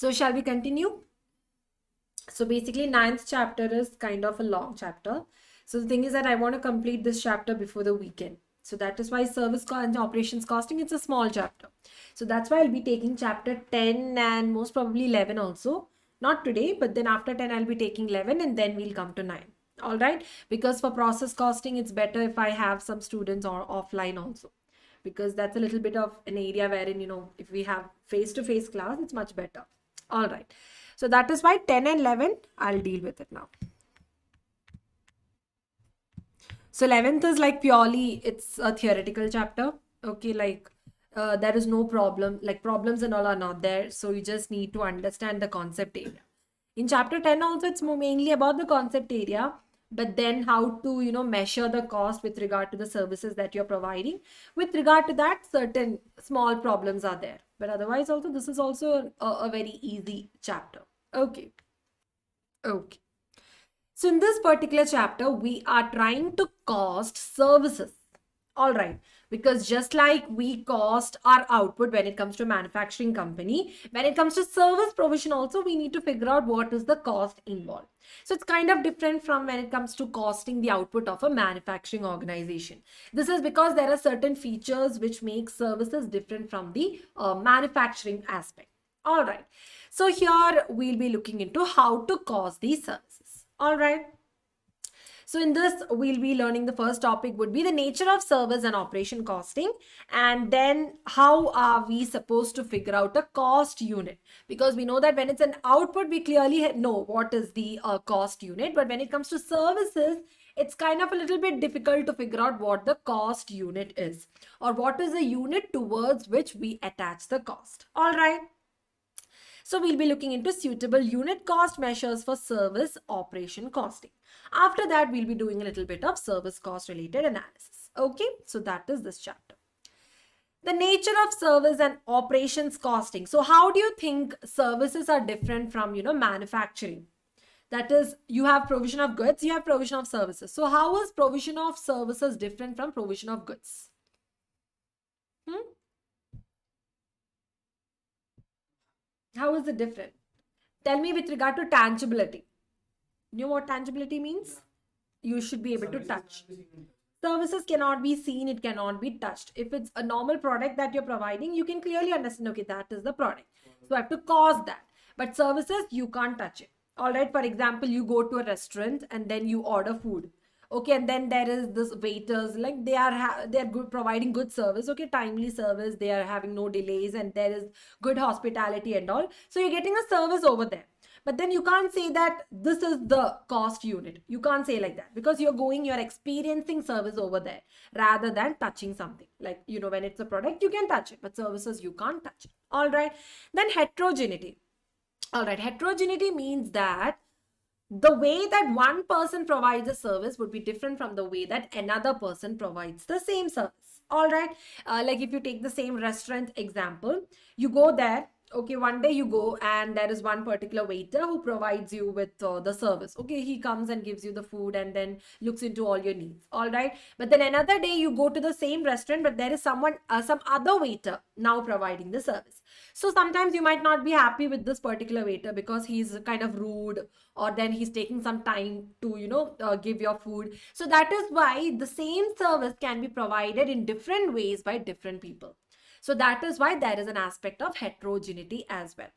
So shall we continue? So basically ninth chapter is kind of a long chapter. So the thing is that I want to complete this chapter before the weekend. So that is why service cost and operations costing, it's a small chapter. So that's why I'll be taking chapter 10 and most probably 11 also. Not today, but then after 10, I'll be taking 11 and then we'll come to 9. All right. Because for process costing, it's better if I have some students or offline also. Because that's a little bit of an area wherein, you know, if we have face-to-face -face class, it's much better. All right. So that is why 10 and 11, I'll deal with it now. So 11th is like purely, it's a theoretical chapter. Okay, like uh, there is no problem, like problems and all are not there. So you just need to understand the concept area. In chapter 10 also, it's mainly about the concept area but then how to you know measure the cost with regard to the services that you're providing with regard to that certain small problems are there but otherwise also this is also a, a very easy chapter okay okay so in this particular chapter we are trying to cost services all right because just like we cost our output when it comes to a manufacturing company, when it comes to service provision also, we need to figure out what is the cost involved. So it's kind of different from when it comes to costing the output of a manufacturing organization. This is because there are certain features which make services different from the uh, manufacturing aspect. All right. So here we'll be looking into how to cost these services. All right. So in this, we'll be learning the first topic would be the nature of service and operation costing. And then how are we supposed to figure out a cost unit? Because we know that when it's an output, we clearly know what is the uh, cost unit. But when it comes to services, it's kind of a little bit difficult to figure out what the cost unit is or what is the unit towards which we attach the cost. All right. So we'll be looking into suitable unit cost measures for service operation costing. After that, we'll be doing a little bit of service cost related analysis. Okay, so that is this chapter the nature of service and operations costing so how do you think services are different from you know manufacturing that is you have provision of goods you have provision of services so how is provision of services different from provision of goods hmm? How is it different? Tell me with regard to tangibility. You know what tangibility means? You should be able services to touch. Services cannot be seen, it cannot be touched. If it's a normal product that you're providing, you can clearly understand, okay, that is the product. So I have to cause that. But services, you can't touch it. All right, for example, you go to a restaurant and then you order food okay and then there is this waiters like they are they're good providing good service okay timely service they are having no delays and there is good hospitality and all so you're getting a service over there but then you can't say that this is the cost unit you can't say like that because you're going you're experiencing service over there rather than touching something like you know when it's a product you can touch it but services you can't touch it. all right then heterogeneity all right heterogeneity means that the way that one person provides a service would be different from the way that another person provides the same service all right uh, like if you take the same restaurant example you go there okay one day you go and there is one particular waiter who provides you with uh, the service okay he comes and gives you the food and then looks into all your needs all right but then another day you go to the same restaurant but there is someone uh, some other waiter now providing the service so sometimes you might not be happy with this particular waiter because he's kind of rude or then he's taking some time to, you know, uh, give your food. So that is why the same service can be provided in different ways by different people. So that is why there is an aspect of heterogeneity as well.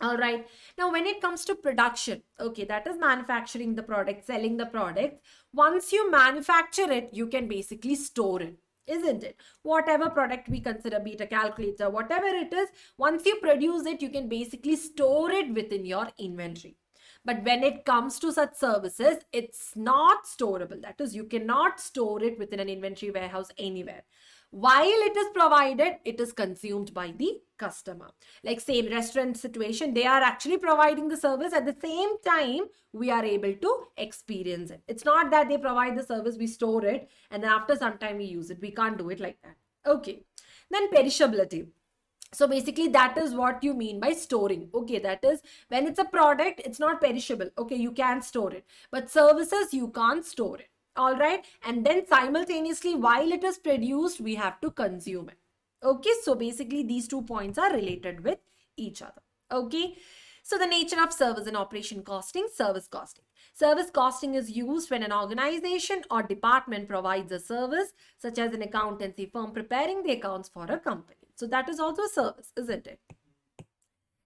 All right. Now, when it comes to production, okay, that is manufacturing the product, selling the product. Once you manufacture it, you can basically store it isn't it whatever product we consider be it a calculator whatever it is once you produce it you can basically store it within your inventory but when it comes to such services it's not storable that is you cannot store it within an inventory warehouse anywhere while it is provided, it is consumed by the customer. Like same restaurant situation, they are actually providing the service. At the same time, we are able to experience it. It's not that they provide the service, we store it, and then after some time we use it. We can't do it like that. Okay. Then perishability. So basically that is what you mean by storing. Okay, that is when it's a product, it's not perishable. Okay, you can store it. But services, you can't store it all right and then simultaneously while it is produced we have to consume it okay so basically these two points are related with each other okay so the nature of service and operation costing service costing service costing is used when an organization or department provides a service such as an accountancy firm preparing the accounts for a company so that is also a service isn't it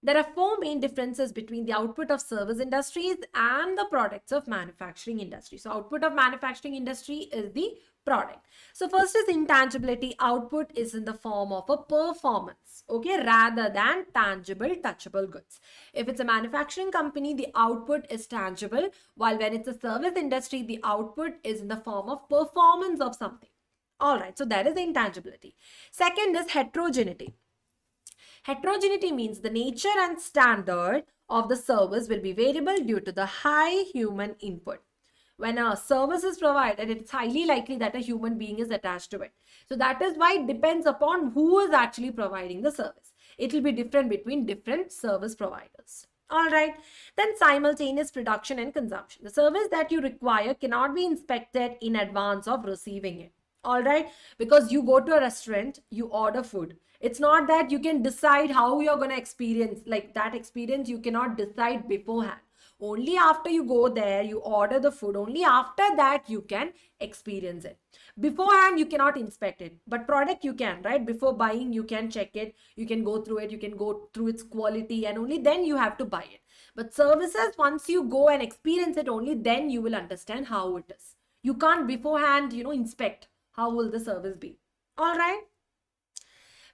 there are four main differences between the output of service industries and the products of manufacturing industry. So output of manufacturing industry is the product. So first is intangibility. Output is in the form of a performance, okay, rather than tangible, touchable goods. If it's a manufacturing company, the output is tangible, while when it's a service industry, the output is in the form of performance of something. All right, so that is the intangibility. Second is heterogeneity. Heterogeneity means the nature and standard of the service will be variable due to the high human input. When a service is provided, it's highly likely that a human being is attached to it. So that is why it depends upon who is actually providing the service. It will be different between different service providers. All right. Then simultaneous production and consumption. The service that you require cannot be inspected in advance of receiving it all right because you go to a restaurant you order food it's not that you can decide how you're going to experience like that experience you cannot decide beforehand only after you go there you order the food only after that you can experience it beforehand you cannot inspect it but product you can right before buying you can check it you can go through it you can go through its quality and only then you have to buy it but services once you go and experience it only then you will understand how it is you can't beforehand you know inspect how will the service be? All right.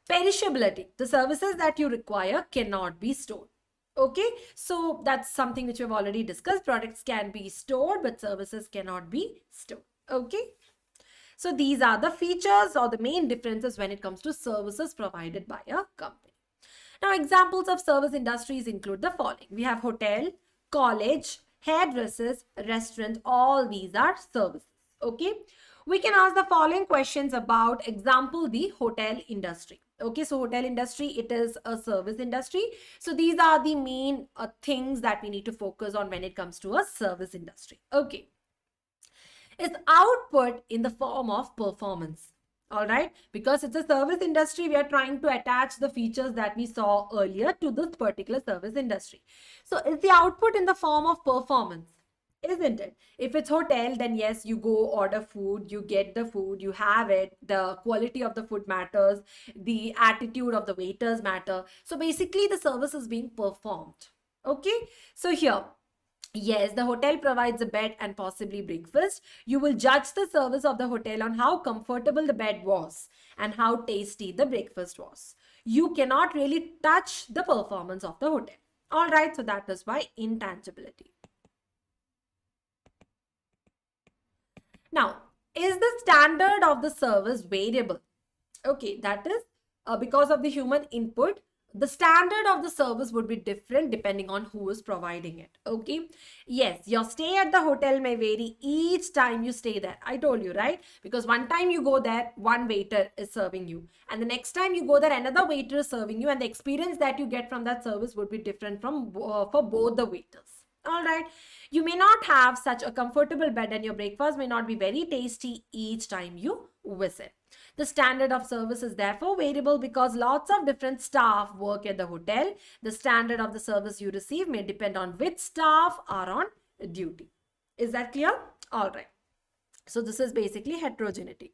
Perishability. The services that you require cannot be stored. Okay, so that's something which we've already discussed. Products can be stored, but services cannot be stored. Okay, so these are the features or the main differences when it comes to services provided by a company. Now, examples of service industries include the following. We have hotel, college, hairdressers, restaurant, all these are services. Okay, we can ask the following questions about example the hotel industry okay so hotel industry it is a service industry so these are the main uh, things that we need to focus on when it comes to a service industry okay its output in the form of performance all right because it's a service industry we are trying to attach the features that we saw earlier to this particular service industry so is the output in the form of performance isn't it? If it's hotel, then yes, you go order food, you get the food, you have it. The quality of the food matters, the attitude of the waiters matter. So basically, the service is being performed. Okay, so here. Yes, the hotel provides a bed and possibly breakfast. You will judge the service of the hotel on how comfortable the bed was and how tasty the breakfast was. You cannot really touch the performance of the hotel. All right, so that is why intangibility. Now, is the standard of the service variable? Okay, that is uh, because of the human input, the standard of the service would be different depending on who is providing it. Okay. Yes, your stay at the hotel may vary each time you stay there. I told you, right? Because one time you go there, one waiter is serving you. And the next time you go there, another waiter is serving you. And the experience that you get from that service would be different from uh, for both the waiters all right you may not have such a comfortable bed and your breakfast may not be very tasty each time you visit the standard of service is therefore variable because lots of different staff work at the hotel the standard of the service you receive may depend on which staff are on duty is that clear all right so this is basically heterogeneity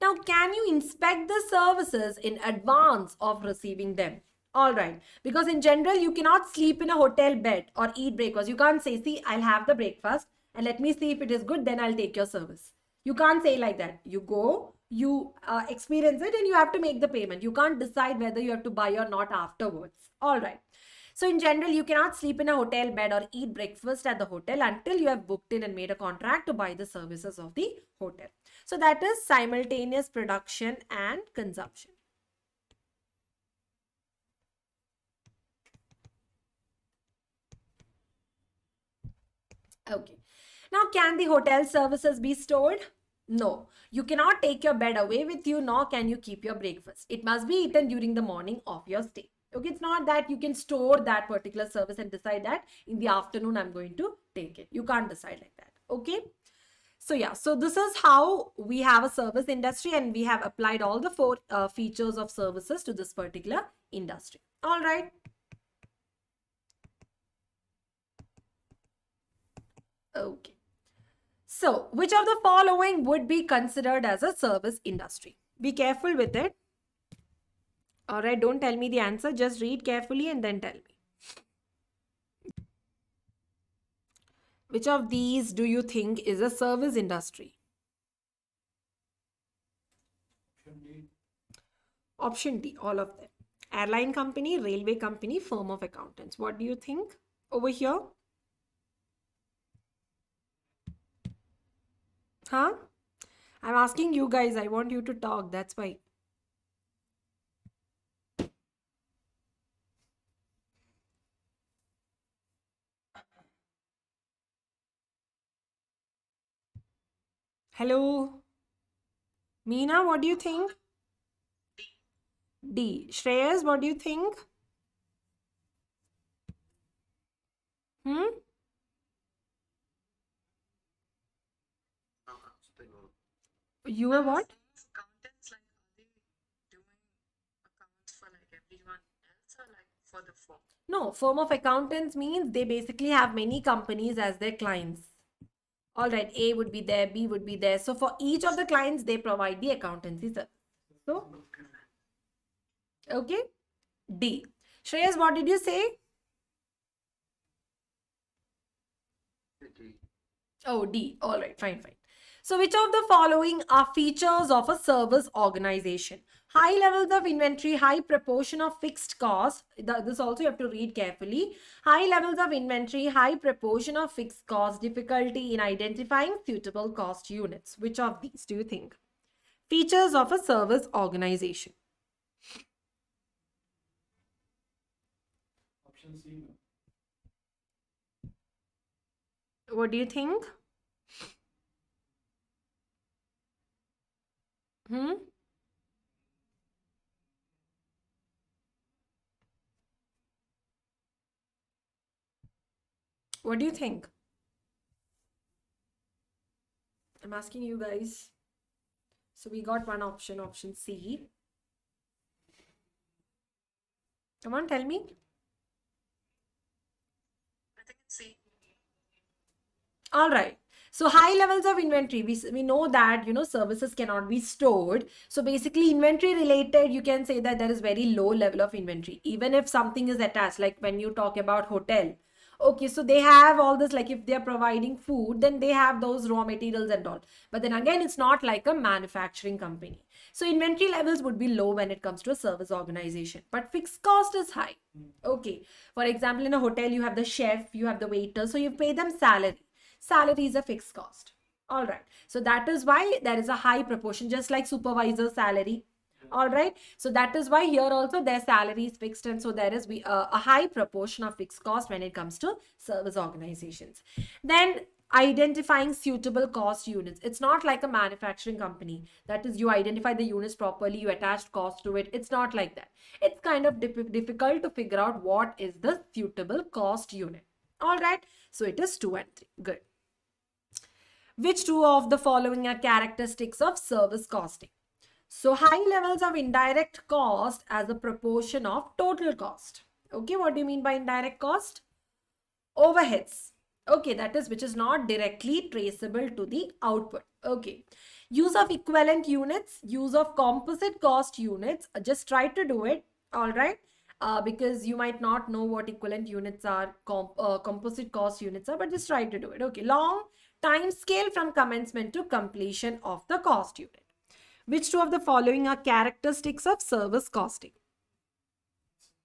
Now, can you inspect the services in advance of receiving them? All right. Because in general, you cannot sleep in a hotel bed or eat breakfast. You can't say, see, I'll have the breakfast and let me see if it is good. Then I'll take your service. You can't say like that. You go, you uh, experience it and you have to make the payment. You can't decide whether you have to buy or not afterwards. All right. So in general, you cannot sleep in a hotel bed or eat breakfast at the hotel until you have booked in and made a contract to buy the services of the hotel. So that is simultaneous production and consumption. Okay. Now, can the hotel services be stored? No, you cannot take your bed away with you, nor can you keep your breakfast. It must be eaten during the morning of your stay. Okay, it's not that you can store that particular service and decide that in the afternoon I'm going to take it. You can't decide like that. Okay. So yeah, so this is how we have a service industry and we have applied all the four uh, features of services to this particular industry. All right. Okay. So, which of the following would be considered as a service industry? Be careful with it. All right, don't tell me the answer. Just read carefully and then tell me. Which of these do you think is a service industry? Option D. Option D, all of them. Airline company, railway company, firm of accountants. What do you think over here? Huh? I'm asking you guys. I want you to talk. That's why. Hello. Meena, what do you think? D. Shreyas, what do you think? Hmm? You were what? Accountants like are they doing accounts for like everyone else or like for the firm? No, firm of accountants means they basically have many companies as their clients. All right, A would be there, B would be there. So for each of the clients, they provide the accountancy. So, okay, D. Shreyas, what did you say? D. Oh, D. All right, fine, fine. So which of the following are features of a service organization? High levels of inventory, high proportion of fixed cost. This also you have to read carefully. High levels of inventory, high proportion of fixed cost, difficulty in identifying suitable cost units. Which of these do you think? Features of a service organization. Option C. What do you think? Hmm? What do you think? I'm asking you guys. So we got one option, option C. Come on, tell me. I think it's C. All right. So high levels of inventory, we, we know that, you know, services cannot be stored. So basically inventory related, you can say that there is very low level of inventory, even if something is attached, like when you talk about hotel. Okay, so they have all this, like if they're providing food, then they have those raw materials and all. But then again, it's not like a manufacturing company. So inventory levels would be low when it comes to a service organization, but fixed cost is high. Hmm. Okay. For example, in a hotel, you have the chef, you have the waiter, so you pay them salary salary is a fixed cost all right so that is why there is a high proportion just like supervisor salary all right so that is why here also their salary is fixed and so there is we, uh, a high proportion of fixed cost when it comes to service organizations then identifying suitable cost units it's not like a manufacturing company that is you identify the units properly you attach cost to it it's not like that it's kind of difficult to figure out what is the suitable cost unit all right so it is two and three good which two of the following are characteristics of service costing? So high levels of indirect cost as a proportion of total cost. Okay, what do you mean by indirect cost? Overheads. Okay, that is which is not directly traceable to the output. Okay, use of equivalent units, use of composite cost units. Uh, just try to do it, all right? Uh, because you might not know what equivalent units are, comp uh, composite cost units are, but just try to do it. Okay, long time scale from commencement to completion of the cost unit. Which two of the following are characteristics of service costing?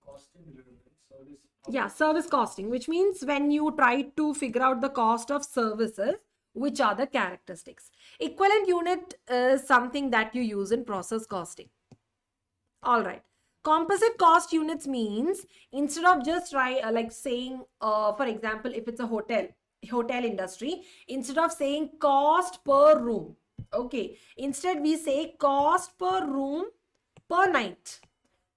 service yeah, service costing, which means when you try to figure out the cost of services, which are the characteristics. Equivalent unit is something that you use in process costing. All right. Composite cost units means instead of just try, uh, like saying, uh, for example, if it's a hotel, hotel industry instead of saying cost per room okay instead we say cost per room per night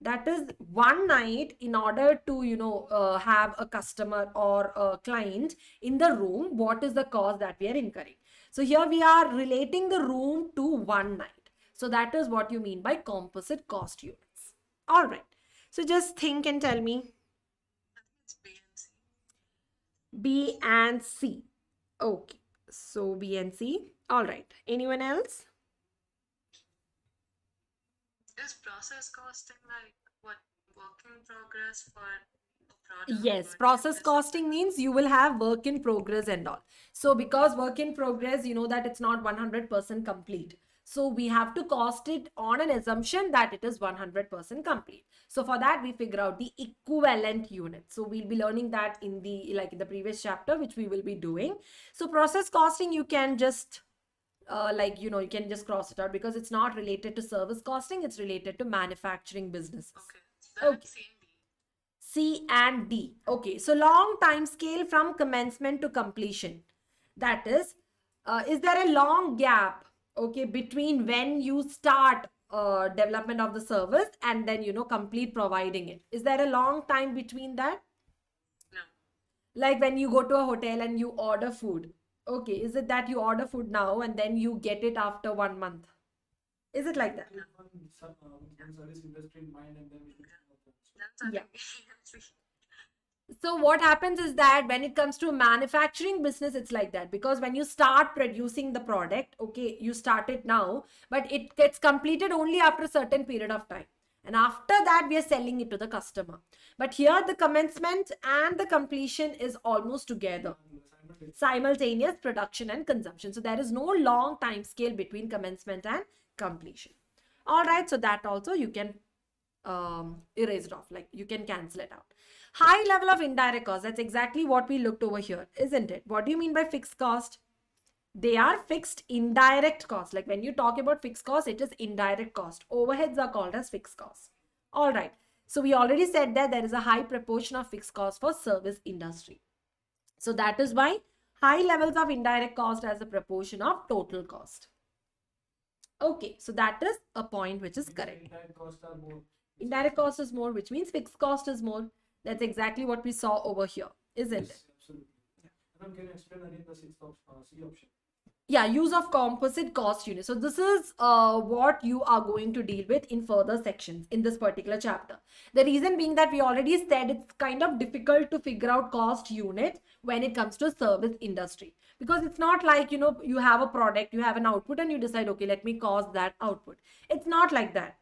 that is one night in order to you know uh, have a customer or a client in the room what is the cost that we are incurring so here we are relating the room to one night so that is what you mean by composite cost units all right so just think and tell me B and C. Okay, so B and C. All right, anyone else? Is process costing like what work in progress for yes process costing means you will have work in progress and all so because work in progress you know that it's not 100% complete so we have to cost it on an assumption that it is 100% complete. So for that, we figure out the equivalent unit. So we'll be learning that in the, like in the previous chapter, which we will be doing. So process costing, you can just uh, like you know you can just cross it out because it's not related to service costing it's related to manufacturing businesses okay, C, and c and d okay so long time scale from commencement to completion that is uh, is there a long gap okay between when you start uh, development of the service and then you know complete providing it is there a long time between that no like when you go to a hotel and you order food okay is it that you order food now and then you get it after one month is it like that uh, yeah. So what happens is that when it comes to manufacturing business, it's like that because when you start producing the product, okay, you start it now, but it gets completed only after a certain period of time. And after that, we are selling it to the customer. But here the commencement and the completion is almost together. Simultaneous production and consumption. So there is no long time scale between commencement and completion. All right. So that also you can um, erase it off. Like you can cancel it out. High level of indirect cost. That's exactly what we looked over here, isn't it? What do you mean by fixed cost? They are fixed indirect cost. Like when you talk about fixed cost, it is indirect cost. Overheads are called as fixed cost. All right. So we already said that there is a high proportion of fixed cost for service industry. So that is why high levels of indirect cost as a proportion of total cost. Okay, so that is a point which is correct. Indirect cost, more... indirect cost is more, which means fixed cost is more. That's exactly what we saw over here, isn't yes, it? Absolutely. Yeah. can explain the uh, option? Yeah, use of composite cost unit. So this is uh, what you are going to deal with in further sections in this particular chapter. The reason being that we already said it's kind of difficult to figure out cost unit when it comes to service industry because it's not like you know you have a product you have an output and you decide okay let me cost that output it's not like that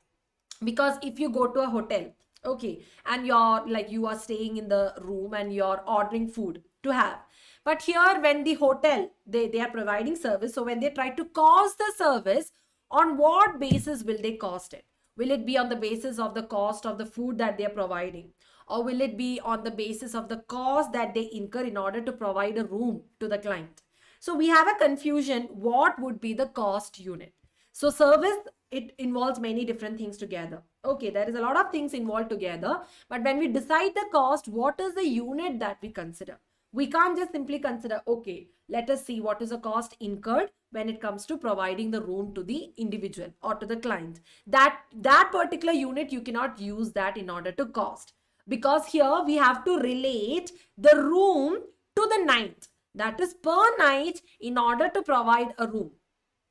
because if you go to a hotel okay and you're like you are staying in the room and you're ordering food to have but here when the hotel they they are providing service so when they try to cost the service on what basis will they cost it will it be on the basis of the cost of the food that they are providing or will it be on the basis of the cost that they incur in order to provide a room to the client so we have a confusion what would be the cost unit so service it involves many different things together okay there is a lot of things involved together but when we decide the cost what is the unit that we consider we can't just simply consider okay let us see what is the cost incurred when it comes to providing the room to the individual or to the client that that particular unit you cannot use that in order to cost because here we have to relate the room to the night that is per night in order to provide a room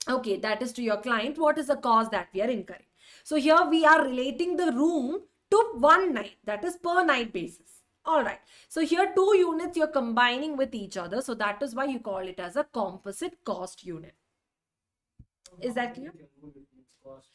okay that is to your client what is the cost that we are incurring so here we are relating the room to one night that is per night basis all right so here two units you're combining with each other so that is why you call it as a composite cost unit is that clear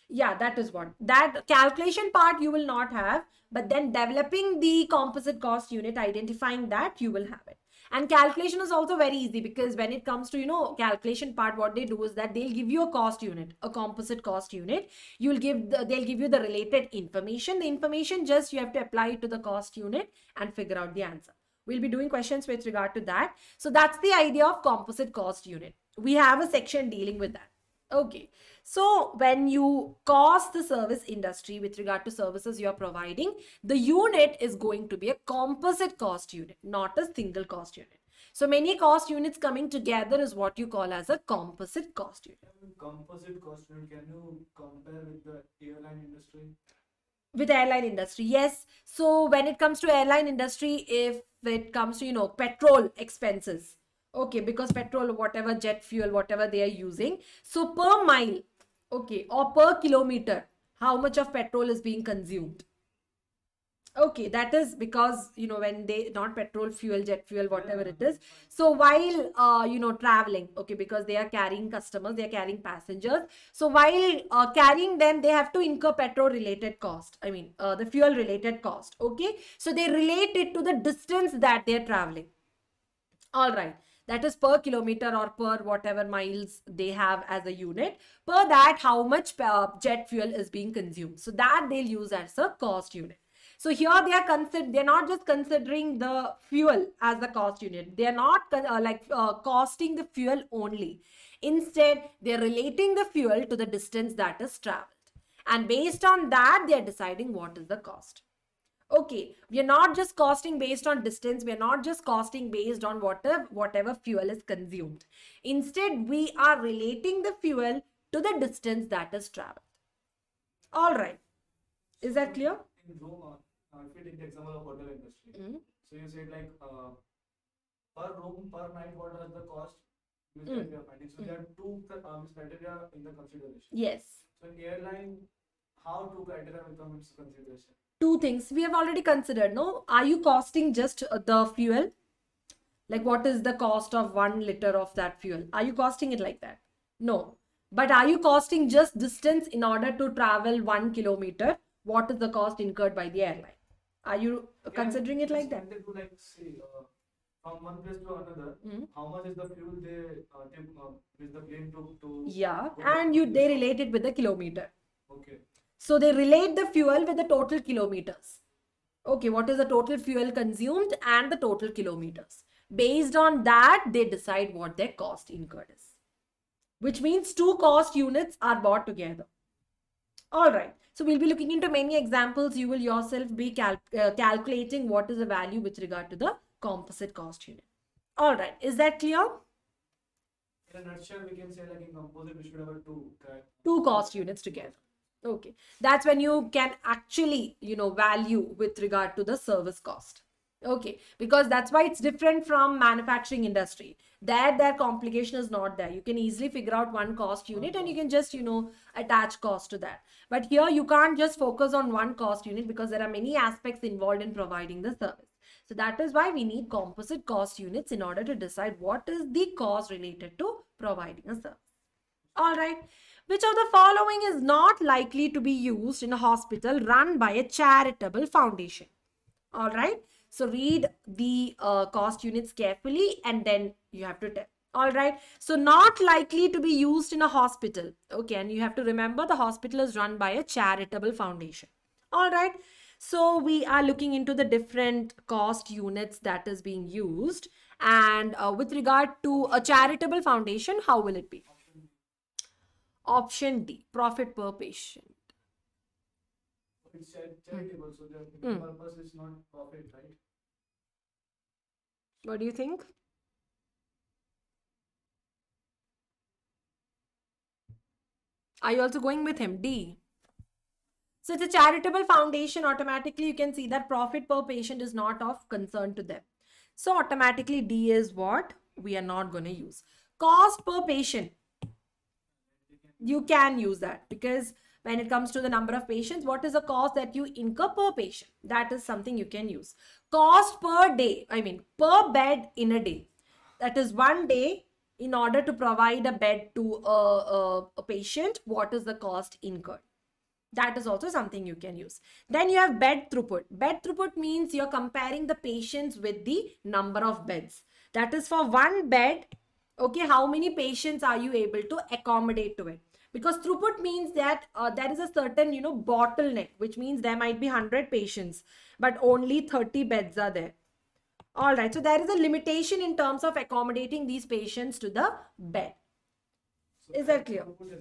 yeah that is what that calculation part you will not have but then developing the composite cost unit identifying that you will have it and calculation is also very easy because when it comes to you know calculation part what they do is that they'll give you a cost unit a composite cost unit you'll give the, they'll give you the related information the information just you have to apply it to the cost unit and figure out the answer we'll be doing questions with regard to that so that's the idea of composite cost unit we have a section dealing with that okay so when you cost the service industry with regard to services you are providing, the unit is going to be a composite cost unit, not a single cost unit. So many cost units coming together is what you call as a composite cost unit. Composite cost unit, can you compare with the airline industry? With airline industry, yes. So when it comes to airline industry, if it comes to, you know, petrol expenses, okay, because petrol, whatever jet fuel, whatever they are using. So per mile, Okay, or per kilometer, how much of petrol is being consumed? Okay, that is because, you know, when they, not petrol, fuel, jet fuel, whatever it is. So while, uh, you know, traveling, okay, because they are carrying customers, they are carrying passengers. So while uh, carrying them, they have to incur petrol related cost. I mean, uh, the fuel related cost. Okay, so they relate it to the distance that they are traveling. All right that is per kilometer or per whatever miles they have as a unit per that how much uh, jet fuel is being consumed so that they'll use as a cost unit so here they are consider they're not just considering the fuel as the cost unit. They are not uh, like uh, costing the fuel only. Instead, they are relating the fuel to the distance that is traveled. And based on that, they are deciding what is the cost okay we are not just costing based on distance we are not just costing based on whatever whatever fuel is consumed instead we are relating the fuel to the distance that is traveled all right is that clear in uh, uh, if you take the example of hotel industry mm -hmm. so you said like uh, per room per night what are the cost mm. -hmm. finding? so mm -hmm. there are two um, criteria in the consideration yes so airline how two criteria becomes consideration two things we have already considered no are you costing just uh, the fuel like what is the cost of one liter of that fuel are you costing it like that no but are you costing just distance in order to travel one kilometer what is the cost incurred by the airline are you yeah, considering it like that to like say, uh, from one place to another mm -hmm. how much is the fuel they uh, uh, the plane to yeah and you they relate it with the kilometer okay so they relate the fuel with the total kilometers. Okay, what is the total fuel consumed and the total kilometers. Based on that, they decide what their cost incurred is. Which means two cost units are bought together. All right. So we'll be looking into many examples. You will yourself be cal uh, calculating what is the value with regard to the composite cost unit. All right. Is that clear? In a nutshell, we can say like in composite, we should have two. Two cost units together okay that's when you can actually you know value with regard to the service cost okay because that's why it's different from manufacturing industry there their complication is not there you can easily figure out one cost unit and you can just you know attach cost to that but here you can't just focus on one cost unit because there are many aspects involved in providing the service so that is why we need composite cost units in order to decide what is the cost related to providing a service all right which of the following is not likely to be used in a hospital run by a charitable foundation? All right. So read the uh, cost units carefully and then you have to tell. All right. So not likely to be used in a hospital. Okay. And you have to remember the hospital is run by a charitable foundation. All right. So we are looking into the different cost units that is being used. And uh, with regard to a charitable foundation, how will it be? Option D, profit per patient. It's charitable, so the mm. purpose is not profit, right? What do you think? Are you also going with him? D. So it's a charitable foundation. Automatically, you can see that profit per patient is not of concern to them. So automatically, D is what we are not going to use. Cost per patient you can use that because when it comes to the number of patients, what is the cost that you incur per patient? That is something you can use. Cost per day, I mean per bed in a day. That is one day in order to provide a bed to a, a, a patient, what is the cost incurred? That is also something you can use. Then you have bed throughput. Bed throughput means you're comparing the patients with the number of beds. That is for one bed, okay, how many patients are you able to accommodate to it? because throughput means that uh, there is a certain you know bottleneck which means there might be 100 patients but only 30 beds are there all right so there is a limitation in terms of accommodating these patients to the bed so is that clear uh,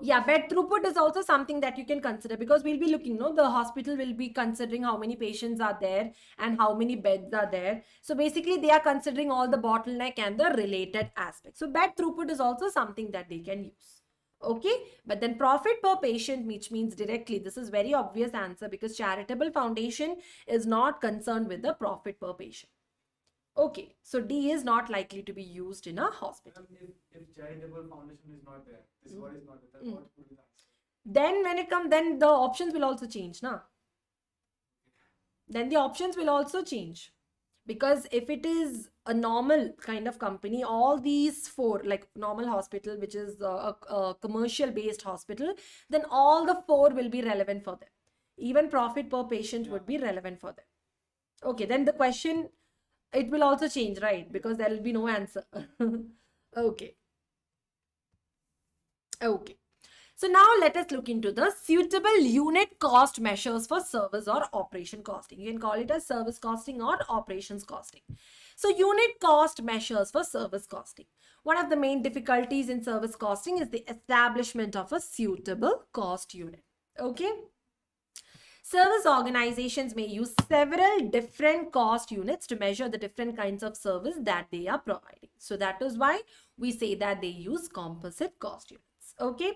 yeah bed throughput is also something that you can consider because we'll be looking you no know, the hospital will be considering how many patients are there and how many beds are there so basically they are considering all the bottleneck and the related aspects so bed throughput is also something that they can use okay but then profit per patient which means directly this is very obvious answer because charitable foundation is not concerned with the profit per patient okay so d is not likely to be used in a hospital if, if charitable foundation is not there this mm. is not there mm. what would then when it comes then the options will also change na then the options will also change because if it is a normal kind of company all these four like normal hospital which is uh, a, a commercial based hospital then all the four will be relevant for them even profit per patient yeah. would be relevant for them okay then the question it will also change right because there will be no answer okay okay so now let us look into the suitable unit cost measures for service or operation costing. You can call it as service costing or operations costing. So unit cost measures for service costing. One of the main difficulties in service costing is the establishment of a suitable cost unit. Okay. Service organizations may use several different cost units to measure the different kinds of service that they are providing. So that is why we say that they use composite cost units okay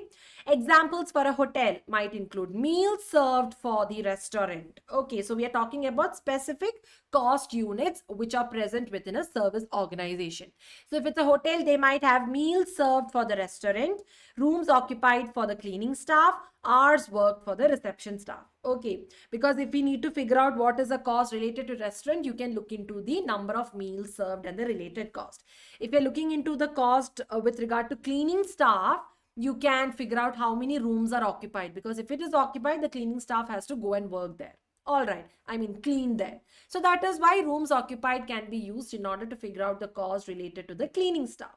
examples for a hotel might include meals served for the restaurant okay so we are talking about specific cost units which are present within a service organization so if it's a hotel they might have meals served for the restaurant rooms occupied for the cleaning staff hours worked for the reception staff okay because if we need to figure out what is the cost related to restaurant you can look into the number of meals served and the related cost if you're looking into the cost uh, with regard to cleaning staff you can figure out how many rooms are occupied because if it is occupied, the cleaning staff has to go and work there. All right, I mean clean there. So that is why rooms occupied can be used in order to figure out the cause related to the cleaning staff.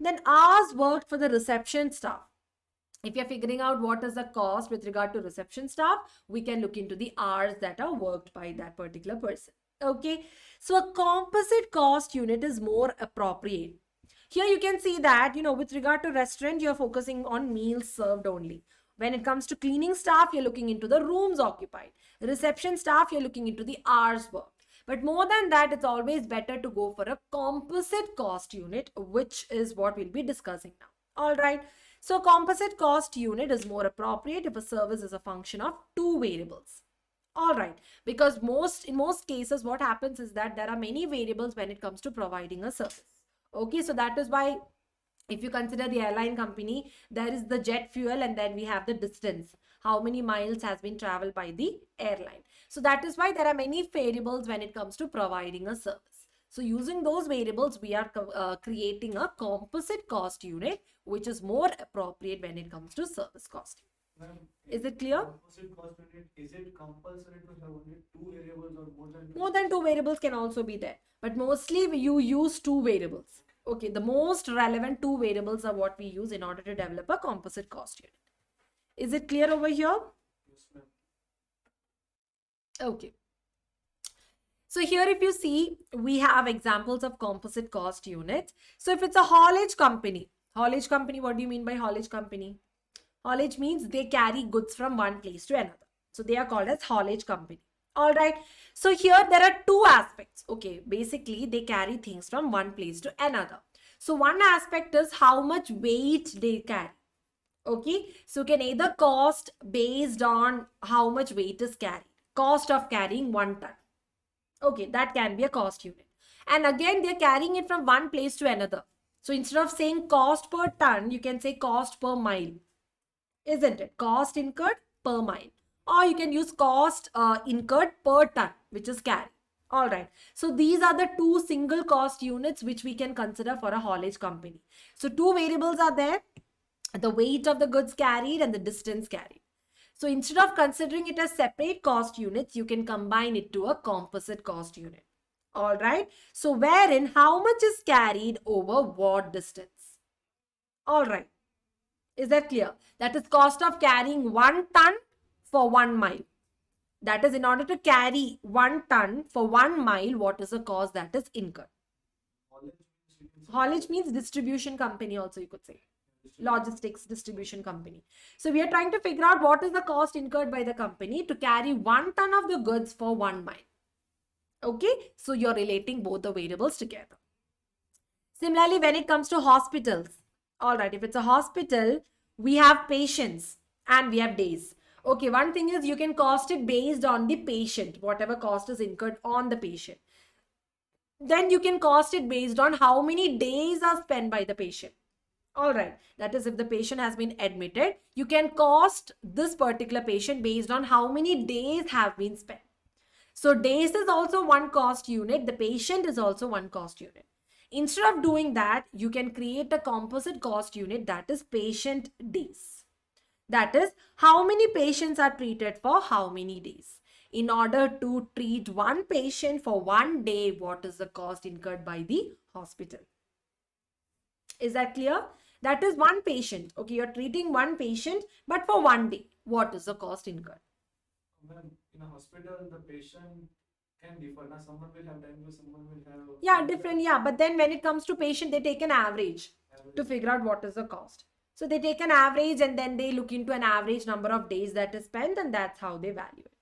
Then hours worked for the reception staff. If you're figuring out what is the cost with regard to reception staff, we can look into the hours that are worked by that particular person. Okay, so a composite cost unit is more appropriate here you can see that, you know, with regard to restaurant, you're focusing on meals served only. When it comes to cleaning staff, you're looking into the rooms occupied. Reception staff, you're looking into the hours worked. But more than that, it's always better to go for a composite cost unit, which is what we'll be discussing now. All right. So composite cost unit is more appropriate if a service is a function of two variables. All right. Because most in most cases, what happens is that there are many variables when it comes to providing a service okay so that is why if you consider the airline company there is the jet fuel and then we have the distance how many miles has been traveled by the airline so that is why there are many variables when it comes to providing a service so using those variables we are uh, creating a composite cost unit which is more appropriate when it comes to service cost is it clear? Composite cost unit, is it only two variables or more than two? More than two variables can also be there. But mostly you use two variables Okay, the most relevant two variables are what we use in order to develop a composite cost unit. Is it clear over here? Yes, Okay. So here if you see, we have examples of composite cost units. So if it's a haulage company, haulage company, what do you mean by haulage company? Haulage means they carry goods from one place to another. So they are called as haulage company all right so here there are two aspects okay basically they carry things from one place to another so one aspect is how much weight they carry okay so you can either cost based on how much weight is carried cost of carrying one ton okay that can be a cost unit and again they're carrying it from one place to another so instead of saying cost per ton you can say cost per mile isn't it cost incurred per mile or you can use cost uh, incurred per ton, which is carry. All right. So these are the two single cost units which we can consider for a haulage company. So two variables are there, the weight of the goods carried and the distance carried. So instead of considering it as separate cost units, you can combine it to a composite cost unit. All right. So wherein how much is carried over what distance? All right. Is that clear? That is cost of carrying one ton for one mile. That is, in order to carry one ton for one mile, what is the cost that is incurred? Haulage means distribution company, also, you could say. Logistics distribution company. So, we are trying to figure out what is the cost incurred by the company to carry one ton of the goods for one mile. Okay, so you're relating both the variables together. Similarly, when it comes to hospitals, all right, if it's a hospital, we have patients and we have days. Okay, one thing is you can cost it based on the patient, whatever cost is incurred on the patient. Then you can cost it based on how many days are spent by the patient. All right, that is if the patient has been admitted, you can cost this particular patient based on how many days have been spent. So days is also one cost unit. The patient is also one cost unit. Instead of doing that, you can create a composite cost unit that is patient days. That is, how many patients are treated for how many days. In order to treat one patient for one day, what is the cost incurred by the hospital? Is that clear? That is one patient. Okay, you're treating one patient, but for one day, what is the cost incurred? in a hospital, the patient can differ. Now, someone will have dengue, someone will have. Yeah, different. Yeah, but then when it comes to patient, they take an average. average. to figure out what is the cost. So they take an average and then they look into an average number of days that is spent and that's how they value it.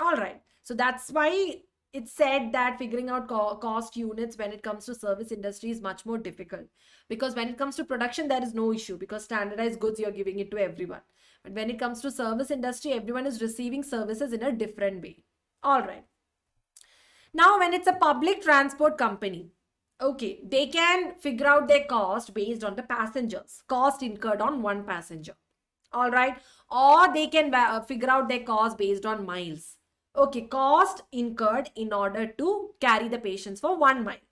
All right. So that's why it's said that figuring out co cost units when it comes to service industry is much more difficult because when it comes to production there is no issue because standardized goods you're giving it to everyone but when it comes to service industry everyone is receiving services in a different way all right now when it's a public transport company Okay, they can figure out their cost based on the passengers, cost incurred on one passenger. All right, or they can uh, figure out their cost based on miles. Okay, cost incurred in order to carry the patients for one mile.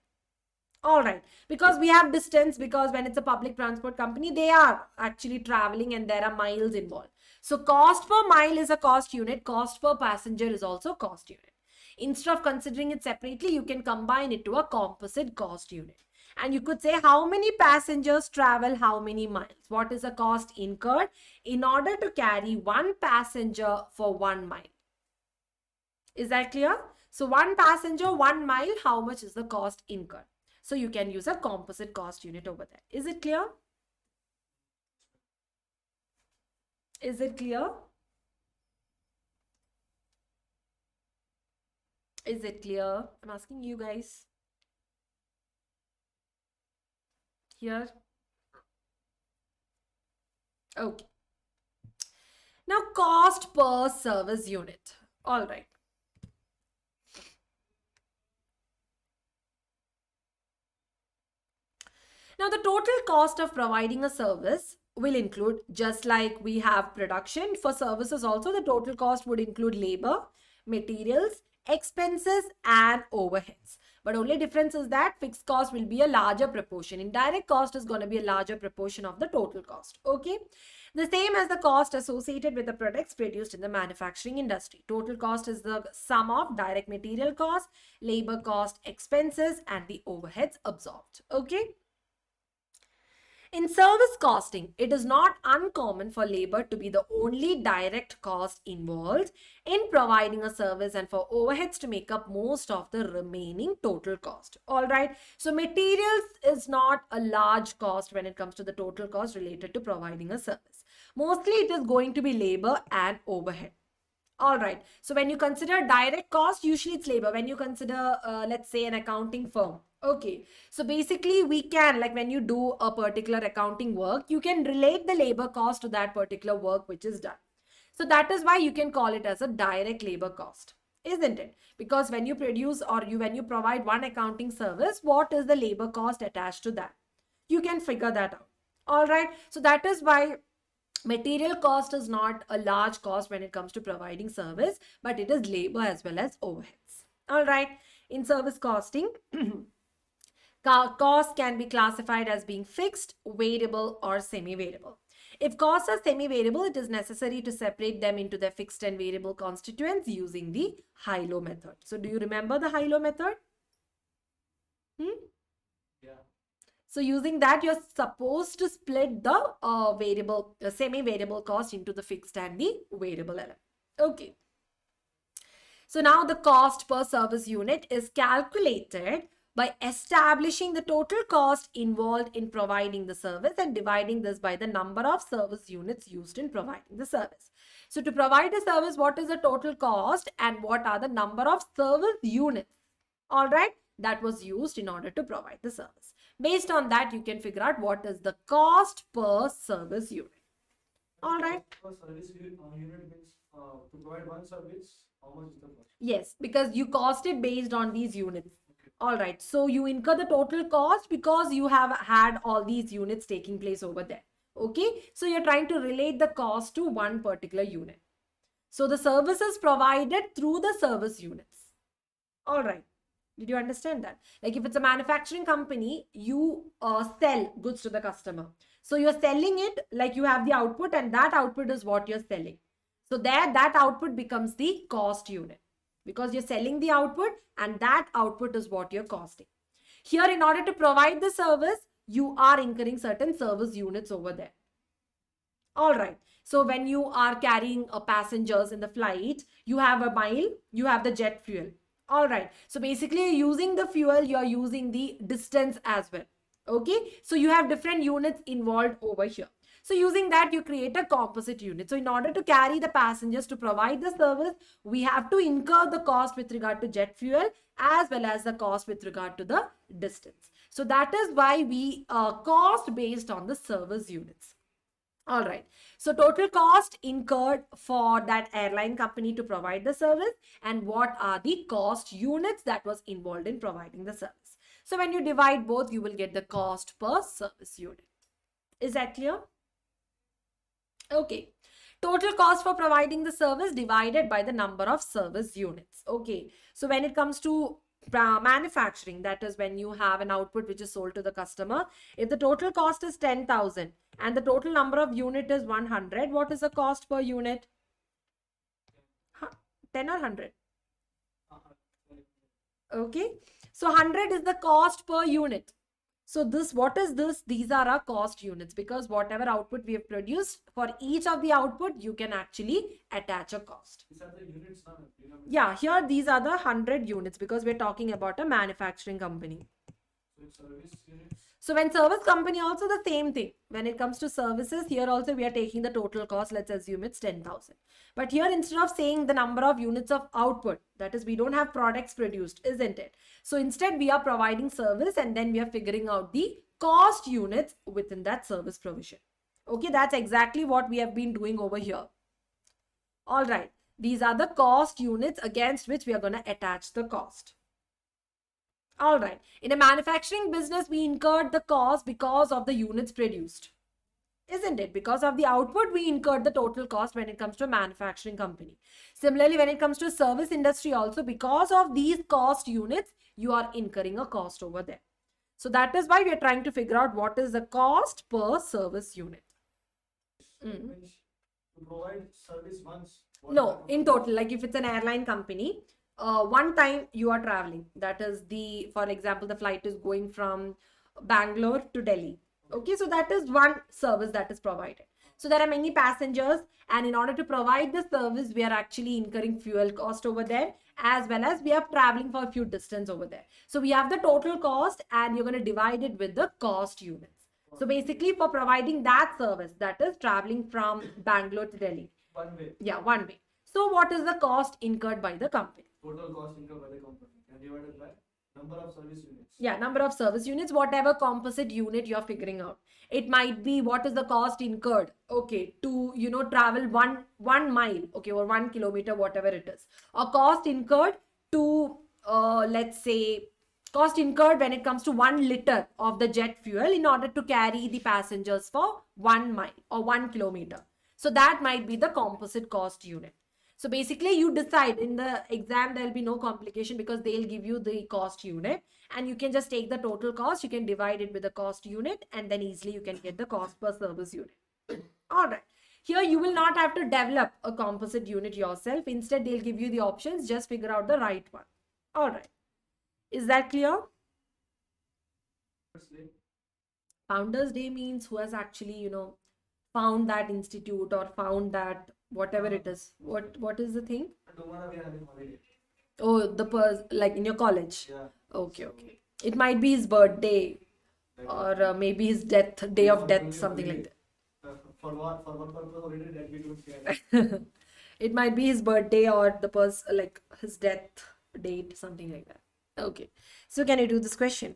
All right, because we have distance, because when it's a public transport company, they are actually traveling and there are miles involved. So cost per mile is a cost unit. Cost per passenger is also cost unit. Instead of considering it separately, you can combine it to a composite cost unit. And you could say how many passengers travel how many miles. What is the cost incurred in order to carry one passenger for one mile? Is that clear? So one passenger, one mile, how much is the cost incurred? So you can use a composite cost unit over there. Is it clear? Is it clear? Is it clear? I'm asking you guys. Here. Okay. Now cost per service unit. All right. Now the total cost of providing a service will include just like we have production for services also the total cost would include labor, materials, expenses and overheads. But only difference is that fixed cost will be a larger proportion. Indirect cost is going to be a larger proportion of the total cost. Okay. The same as the cost associated with the products produced in the manufacturing industry. Total cost is the sum of direct material cost, labor cost, expenses and the overheads absorbed. Okay. In service costing, it is not uncommon for labor to be the only direct cost involved in providing a service and for overheads to make up most of the remaining total cost. Alright, so materials is not a large cost when it comes to the total cost related to providing a service. Mostly it is going to be labor and overhead. All right. So when you consider direct cost, usually it's labor. When you consider, uh, let's say, an accounting firm, Okay, so basically we can, like when you do a particular accounting work, you can relate the labor cost to that particular work which is done. So that is why you can call it as a direct labor cost, isn't it? Because when you produce or you when you provide one accounting service, what is the labor cost attached to that? You can figure that out. All right, so that is why material cost is not a large cost when it comes to providing service, but it is labor as well as overheads. All right, in service costing, Costs can be classified as being fixed, variable, or semi-variable. If costs are semi-variable, it is necessary to separate them into their fixed and variable constituents using the high-low method. So do you remember the high-low method? Hmm? Yeah. So using that, you're supposed to split the uh, variable, semi-variable cost into the fixed and the variable element. Okay. So now the cost per service unit is calculated by establishing the total cost involved in providing the service and dividing this by the number of service units used in providing the service. So to provide a service, what is the total cost and what are the number of service units, all right, that was used in order to provide the service. Based on that, you can figure out what is the cost per service unit. All right. Uh, yes, because you cost it based on these units. All right, so you incur the total cost because you have had all these units taking place over there. Okay, so you're trying to relate the cost to one particular unit. So the services provided through the service units. All right. Did you understand that? Like if it's a manufacturing company, you uh, sell goods to the customer. So you're selling it like you have the output and that output is what you're selling. So there that output becomes the cost unit because you're selling the output and that output is what you're costing. Here, in order to provide the service, you are incurring certain service units over there. All right. So when you are carrying a passengers in the flight, you have a mile, you have the jet fuel. All right. So basically using the fuel, you're using the distance as well. Okay. So you have different units involved over here. So using that, you create a composite unit. So in order to carry the passengers to provide the service, we have to incur the cost with regard to jet fuel as well as the cost with regard to the distance. So that is why we uh, cost based on the service units. All right. So total cost incurred for that airline company to provide the service and what are the cost units that was involved in providing the service. So when you divide both, you will get the cost per service unit. Is that clear? Okay. Total cost for providing the service divided by the number of service units. Okay. So when it comes to uh, manufacturing, that is when you have an output which is sold to the customer. If the total cost is 10,000 and the total number of unit is 100, what is the cost per unit? 10 or 100? Uh-huh. Okay. So 100 is the cost per unit. So this, what is this? These are our cost units because whatever output we have produced, for each of the output, you can actually attach a cost. These are the units, Yeah, here these are the 100 units because we're talking about a manufacturing company. So when service company also the same thing. When it comes to services, here also we are taking the total cost. Let's assume it's 10,000. But here instead of saying the number of units of output, that is we don't have products produced, isn't it? So instead we are providing service and then we are figuring out the cost units within that service provision. Okay, that's exactly what we have been doing over here. All right, these are the cost units against which we are going to attach the cost. All right. In a manufacturing business, we incurred the cost because of the units produced. Isn't it? Because of the output, we incurred the total cost when it comes to a manufacturing company. Similarly, when it comes to service industry also, because of these cost units, you are incurring a cost over there. So that is why we are trying to figure out what is the cost per service unit. Mm. Provide service once. No, in total, like if it's an airline company, uh, one time you are traveling that is the for example the flight is going from bangalore to delhi okay so that is one service that is provided so there are many passengers and in order to provide the service we are actually incurring fuel cost over there as well as we are traveling for a few distance over there so we have the total cost and you're going to divide it with the cost units so basically for providing that service that is traveling from bangalore to delhi one way yeah one way so what is the cost incurred by the company total cost income by the company and divided by number of service units. Yeah, number of service units, whatever composite unit you're figuring out. It might be what is the cost incurred, okay, to, you know, travel one, one mile, okay, or one kilometer, whatever it is. A cost incurred to, uh, let's say, cost incurred when it comes to one liter of the jet fuel in order to carry the passengers for one mile or one kilometer. So that might be the composite cost unit. So basically you decide in the exam there will be no complication because they'll give you the cost unit and you can just take the total cost. You can divide it with the cost unit and then easily you can get the cost per service unit. All right. Here you will not have to develop a composite unit yourself. Instead, they'll give you the options. Just figure out the right one. All right. Is that clear? Founders Day means who has actually, you know, found that institute or found that whatever it is what what is the thing oh the pers- like in your college yeah. okay okay it might be his birthday or uh, maybe his death day of death something like that uh, for what for what purpose that we don't it might be his birthday or the pers- like his death date something like that okay so can you do this question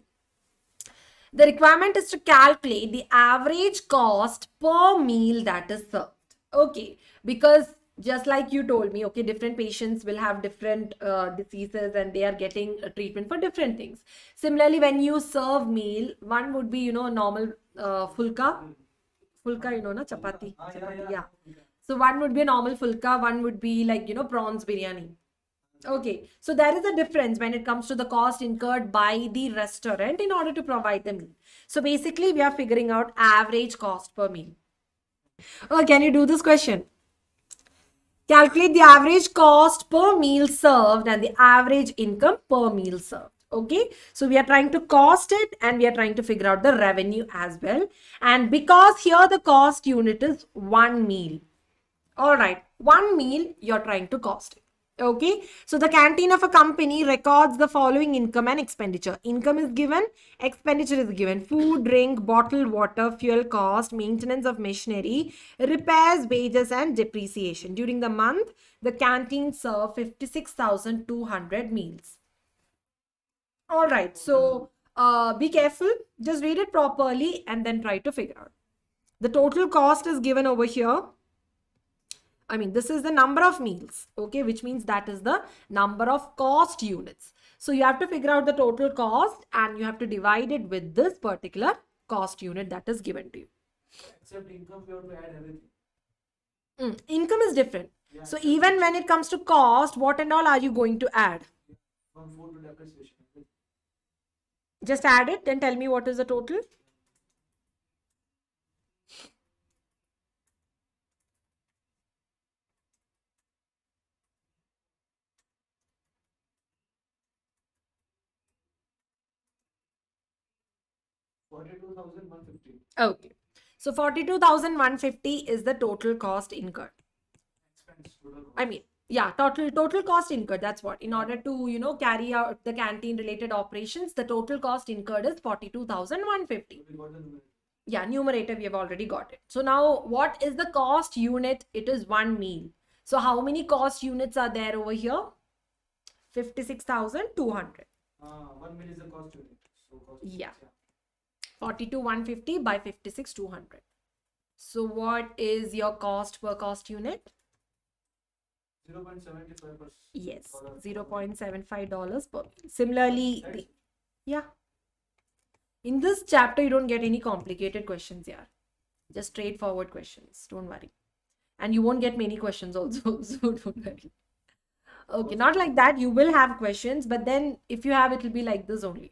the requirement is to calculate the average cost per meal that is served okay because just like you told me okay different patients will have different uh, diseases and they are getting treatment for different things similarly when you serve meal one would be you know normal uh, fulka fulka you know na chapati ah, chapati yeah so one would be a normal fulka one would be like you know prawns biryani okay so there is a difference when it comes to the cost incurred by the restaurant in order to provide the meal so basically we are figuring out average cost per meal oh can you do this question Calculate the average cost per meal served and the average income per meal served. Okay, so we are trying to cost it and we are trying to figure out the revenue as well. And because here the cost unit is one meal. All right, one meal you're trying to cost it okay so the canteen of a company records the following income and expenditure income is given expenditure is given food drink bottled water fuel cost maintenance of machinery repairs wages and depreciation during the month the canteen served 56200 meals all right so uh, be careful just read it properly and then try to figure out the total cost is given over here I mean, this is the number of meals, okay, which means that is the number of cost units. So you have to figure out the total cost and you have to divide it with this particular cost unit that is given to you. Except income, you have to add everything. Mm, income is different. Yeah. So even when it comes to cost, what and all are you going to add? From food to depreciation. Just add it, then tell me what is the total. 42,150. Okay. So 42,150 is the total cost incurred. I mean, yeah, total total cost incurred. That's what. In order to, you know, carry out the canteen related operations, the total cost incurred is 42,150. Yeah, numerator we have already got it. So now what is the cost unit? It is one meal. So how many cost units are there over here? 56,200. Uh, ah, one meal is the cost unit. So cost yeah. Units, yeah. 42 150 by 56 200 so what is your cost per cost unit 0 0.75 yes 0.75 dollars per similarly the, yeah in this chapter you don't get any complicated questions yeah just straightforward questions don't worry and you won't get many questions also so don't worry okay not like that you will have questions but then if you have it will be like this only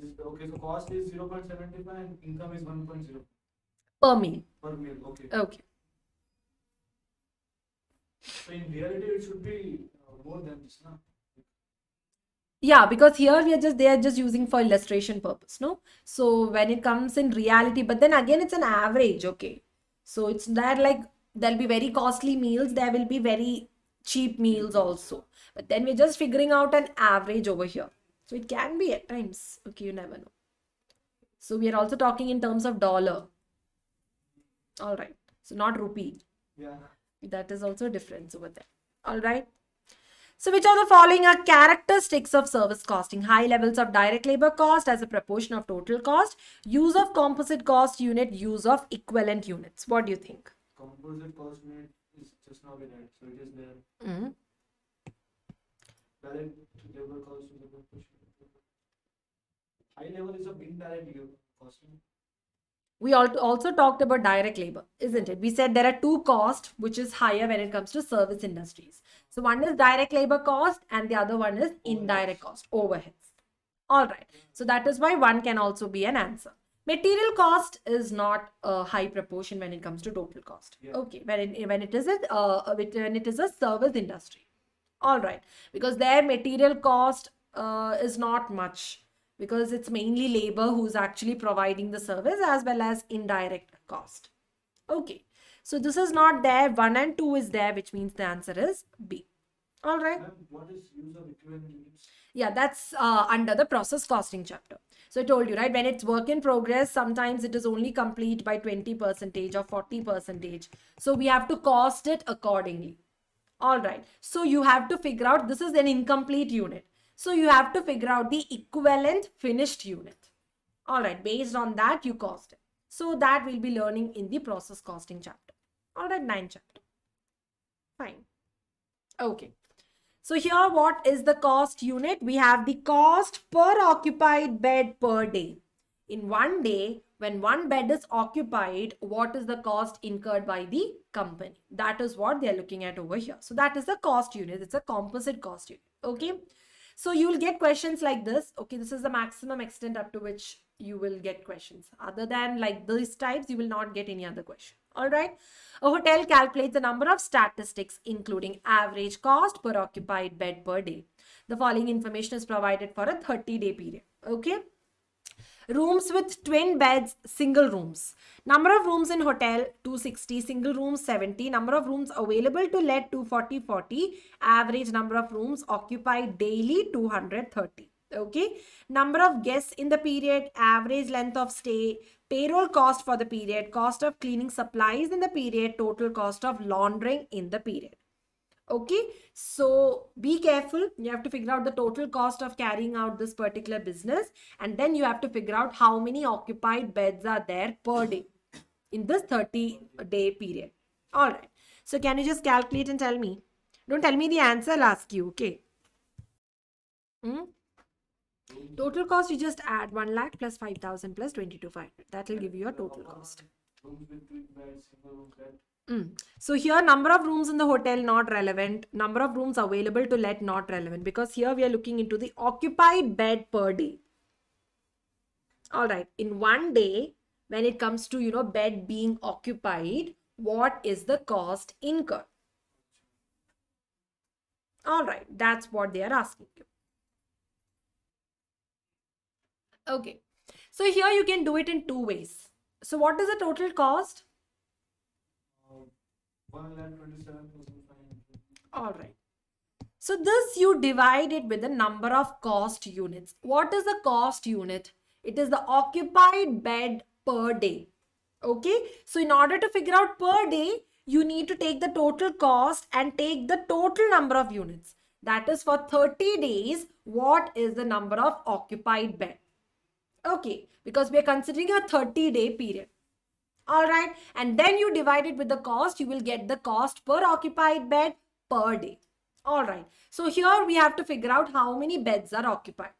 okay, so cost is 0.75 and income is 1.0. Per meal. Per meal, okay. Okay. So in reality, it should be uh, more than this, no? yeah because here we are just they are just using for illustration purpose no so when it comes in reality but then again it's an average okay so it's that like there'll be very costly meals there will be very cheap meals also but then we're just figuring out an average over here so it can be at times. Okay, you never know. So we are also talking in terms of dollar. All right. So not rupee. Yeah. That is also a difference over there. All right. So which of the following are characteristics of service costing? High levels of direct labor cost as a proportion of total cost, use of composite cost unit, use of equivalent units. What do you think? Composite cost unit is just now been added, so it is there. Mm -hmm. Direct labor cost is a proportion high level is of indirect labor we also talked about direct labor isn't it we said there are two costs which is higher when it comes to service industries so one is direct labor cost and the other one is indirect cost overheads all right so that is why one can also be an answer material cost is not a high proportion when it comes to total cost yeah. okay when it, when it is a uh, when it is a service industry all right because their material cost uh, is not much because it's mainly labor who's actually providing the service as well as indirect cost. Okay, so this is not there. 1 and 2 is there, which means the answer is B. All right. What is Yeah, that's uh, under the process costing chapter. So I told you, right, when it's work in progress, sometimes it is only complete by 20 percentage or 40 percentage. So we have to cost it accordingly. All right. So you have to figure out this is an incomplete unit. So you have to figure out the equivalent finished unit. All right, based on that, you cost it. So that we'll be learning in the process costing chapter. All right, 9 chapter. Fine. Okay. So here what is the cost unit? We have the cost per occupied bed per day. In one day, when one bed is occupied, what is the cost incurred by the company? That is what they are looking at over here. So that is the cost unit. It's a composite cost unit. Okay. So you will get questions like this. Okay, this is the maximum extent up to which you will get questions. Other than like these types, you will not get any other question. All right. A hotel calculates the number of statistics, including average cost per occupied bed per day. The following information is provided for a 30 day period. Okay. Rooms with twin beds, single rooms. Number of rooms in hotel 260, single rooms 70. Number of rooms available to let 240, 40. Average number of rooms occupied daily 230. Okay. Number of guests in the period, average length of stay, payroll cost for the period, cost of cleaning supplies in the period, total cost of laundering in the period okay so be careful you have to figure out the total cost of carrying out this particular business and then you have to figure out how many occupied beds are there per day in this 30 day period all right so can you just calculate and tell me don't tell me the answer i'll ask you okay hmm? total cost you just add 1 lakh plus 5000 plus 22.5 that will give you your total cost Mm. So here number of rooms in the hotel not relevant, number of rooms available to let not relevant because here we are looking into the occupied bed per day. All right, in one day when it comes to, you know, bed being occupied, what is the cost incurred? All right, that's what they are asking you. Okay, so here you can do it in two ways. So what is the total cost? All right. So this you divide it with the number of cost units. What is the cost unit? It is the occupied bed per day. Okay. So in order to figure out per day, you need to take the total cost and take the total number of units. That is for 30 days, what is the number of occupied bed? Okay, because we are considering a 30 day period all right and then you divide it with the cost you will get the cost per occupied bed per day all right so here we have to figure out how many beds are occupied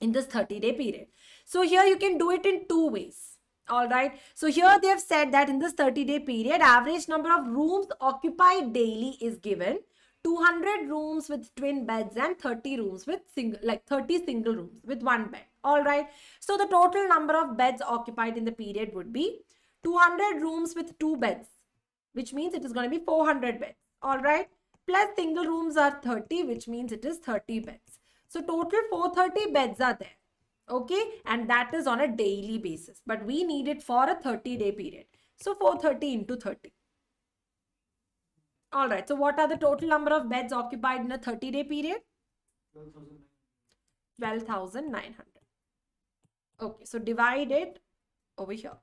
in this 30 day period so here you can do it in two ways all right so here they have said that in this 30 day period average number of rooms occupied daily is given 200 rooms with twin beds and 30 rooms with single like 30 single rooms with one bed all right so the total number of beds occupied in the period would be 200 rooms with two beds, which means it is going to be 400 beds. All right. Plus single rooms are 30, which means it is 30 beds. So total 430 beds are there. Okay. And that is on a daily basis. But we need it for a 30 day period. So 430 into 30. All right. So what are the total number of beds occupied in a 30 day period? 12,900. Okay. So divide it over here.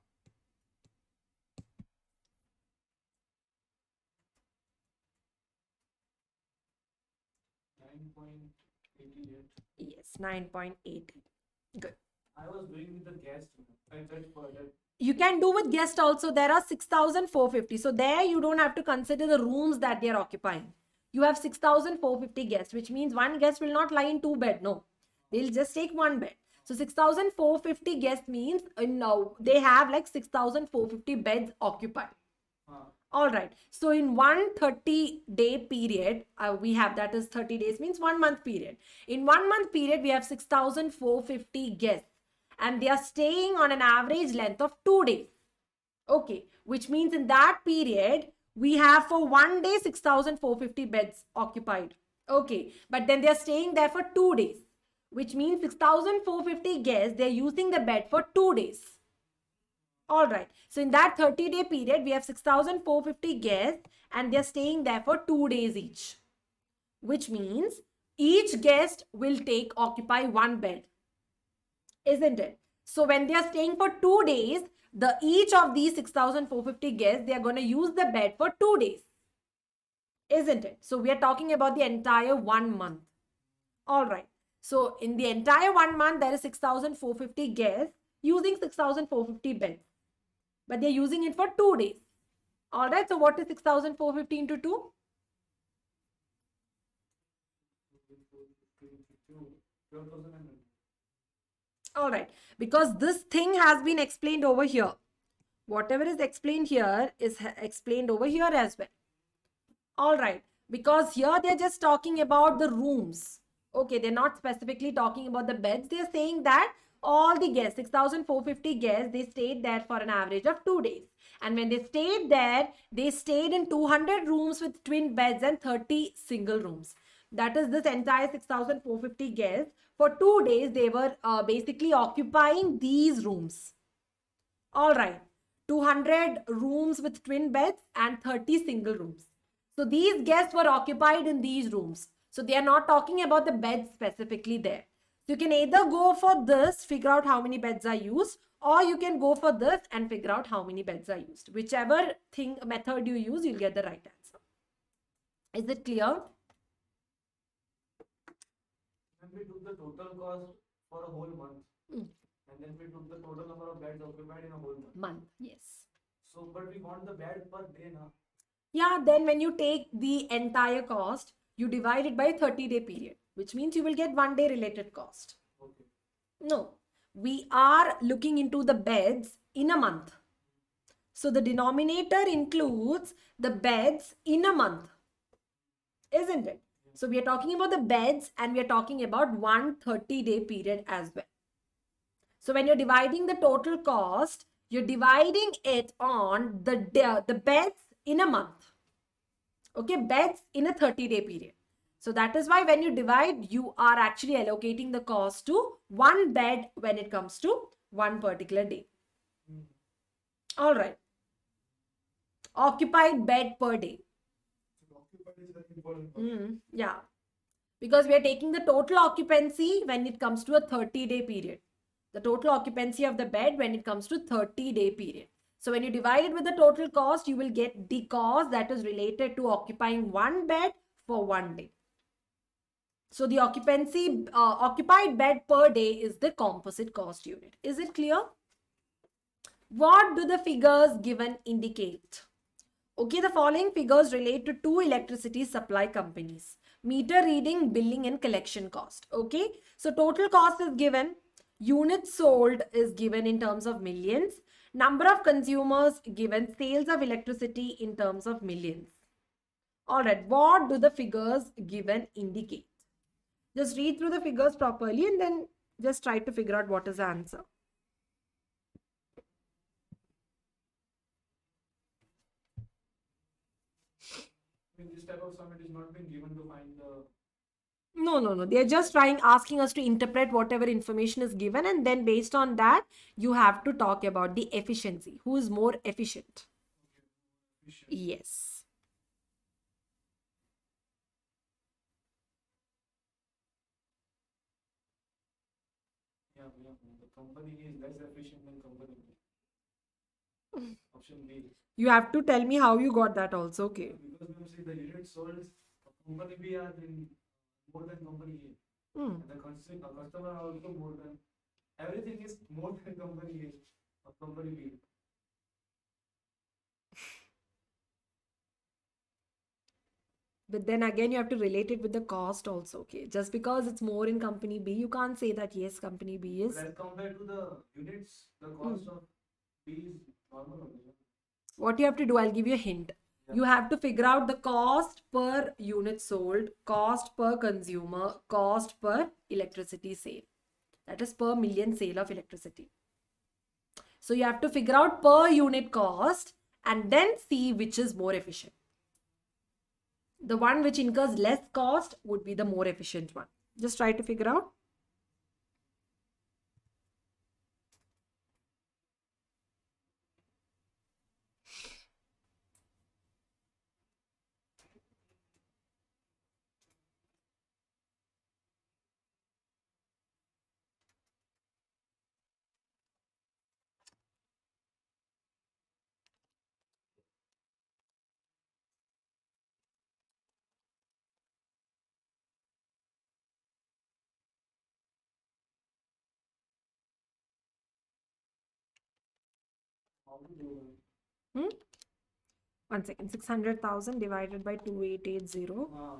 It's Good. I was doing with the guest. I forgot you can do with guest also there are 6450 so there you don't have to consider the rooms that they are occupying you have 6450 guests which means one guest will not lie in two bed no they'll just take one bed so 6450 guests means uh, now they have like 6450 beds occupied all right. So in one 30 day period, uh, we have that is 30 days means one month period. In one month period, we have 6,450 guests and they are staying on an average length of two days. Okay. Which means in that period, we have for one day 6,450 beds occupied. Okay. But then they are staying there for two days, which means 6,450 guests, they're using the bed for two days. All right. So in that 30 day period, we have 6,450 guests and they're staying there for two days each, which means each guest will take occupy one bed, isn't it? So when they are staying for two days, the each of these 6,450 guests, they are going to use the bed for two days, isn't it? So we are talking about the entire one month. All right. So in the entire one month, there is 6,450 guests using 6,450 beds but they're using it for two days. All right, so what is 6,415 to 2? All right, because this thing has been explained over here. Whatever is explained here is explained over here as well. All right, because here they're just talking about the rooms. Okay, they're not specifically talking about the beds. They're saying that all the guests, 6,450 guests, they stayed there for an average of two days. And when they stayed there, they stayed in 200 rooms with twin beds and 30 single rooms. That is this entire 6,450 guests. For two days, they were uh, basically occupying these rooms. All right. 200 rooms with twin beds and 30 single rooms. So these guests were occupied in these rooms. So they are not talking about the beds specifically there. So you can either go for this, figure out how many beds are used, or you can go for this and figure out how many beds are used. Whichever thing method you use, you'll get the right answer. Is it clear? When we do the total cost for a whole month, mm. and then we took the total number of beds occupied in a whole month. Month, yes. So, but we want the bed per day now. Yeah, then when you take the entire cost, you divide it by 30 day period which means you will get one day related cost. Okay. No, we are looking into the beds in a month. So the denominator includes the beds in a month, isn't it? So we are talking about the beds and we are talking about one 30 day period as well. So when you're dividing the total cost, you're dividing it on the, the beds in a month. Okay, beds in a 30 day period. So that is why when you divide, you are actually allocating the cost to one bed when it comes to one particular day. Hmm. All right. Occupied bed per day. Mm, yeah. Because we are taking the total occupancy when it comes to a 30 day period. The total occupancy of the bed when it comes to 30 day period. So when you divide it with the total cost, you will get the cost that is related to occupying one bed for one day. So the occupancy uh, occupied bed per day is the composite cost unit. Is it clear? What do the figures given indicate? Okay, the following figures relate to two electricity supply companies. Meter reading, billing and collection cost. Okay, so total cost is given. Units sold is given in terms of millions. Number of consumers given. Sales of electricity in terms of millions. Alright, what do the figures given indicate? Just read through the figures properly and then just try to figure out what is the answer. this type of not given to find the no no no they're just trying asking us to interpret whatever information is given and then based on that you have to talk about the efficiency who is more efficient. efficient. yes option B. You have to tell me how you got that also. Okay. Because when you see the unit sold, company B are in more than company A. Mm. And the customer, customer are also more than everything is more than company A or company B. but then again you have to relate it with the cost also okay just because it's more in company b you can't say that yes company b is as compared to the units the cost mm. of b is what you have to do, I'll give you a hint. Yeah. You have to figure out the cost per unit sold, cost per consumer, cost per electricity sale. That is per million sale of electricity. So you have to figure out per unit cost and then see which is more efficient. The one which incurs less cost would be the more efficient one. Just try to figure out hmm? one second 600,000 divided by 2880 ah,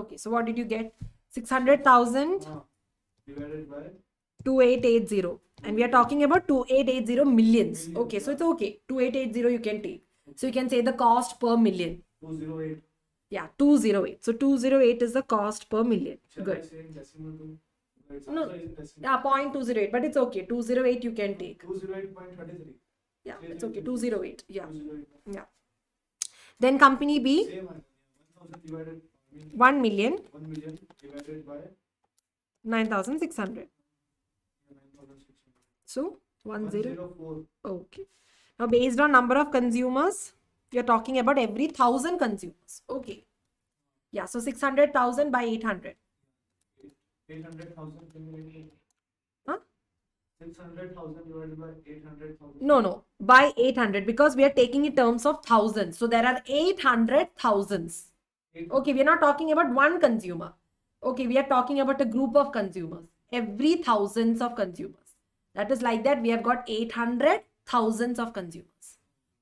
okay so what did you get 600,000 ah, divided by 2880 and we are talking about 2880 millions okay so it's okay 2880 you can take so you can say the cost per million 208 yeah 208 so 208 is the cost per million good no yeah, 0.208 but it's okay 208 you can take 208.33 yeah it's okay 208 yeah yeah then company b Same, 1, 1 million 1 million divided by 9600 so 104 okay now based on number of consumers we are talking about every thousand consumers okay yeah so 600000 by 800 800,000 huh? divided by 800,000. No, no, by 800 because we are taking in terms of thousands. So there are 800 thousands. Okay, we are not talking about one consumer. Okay, we are talking about a group of consumers. Every thousands of consumers. That is like that. We have got 800 thousands of consumers.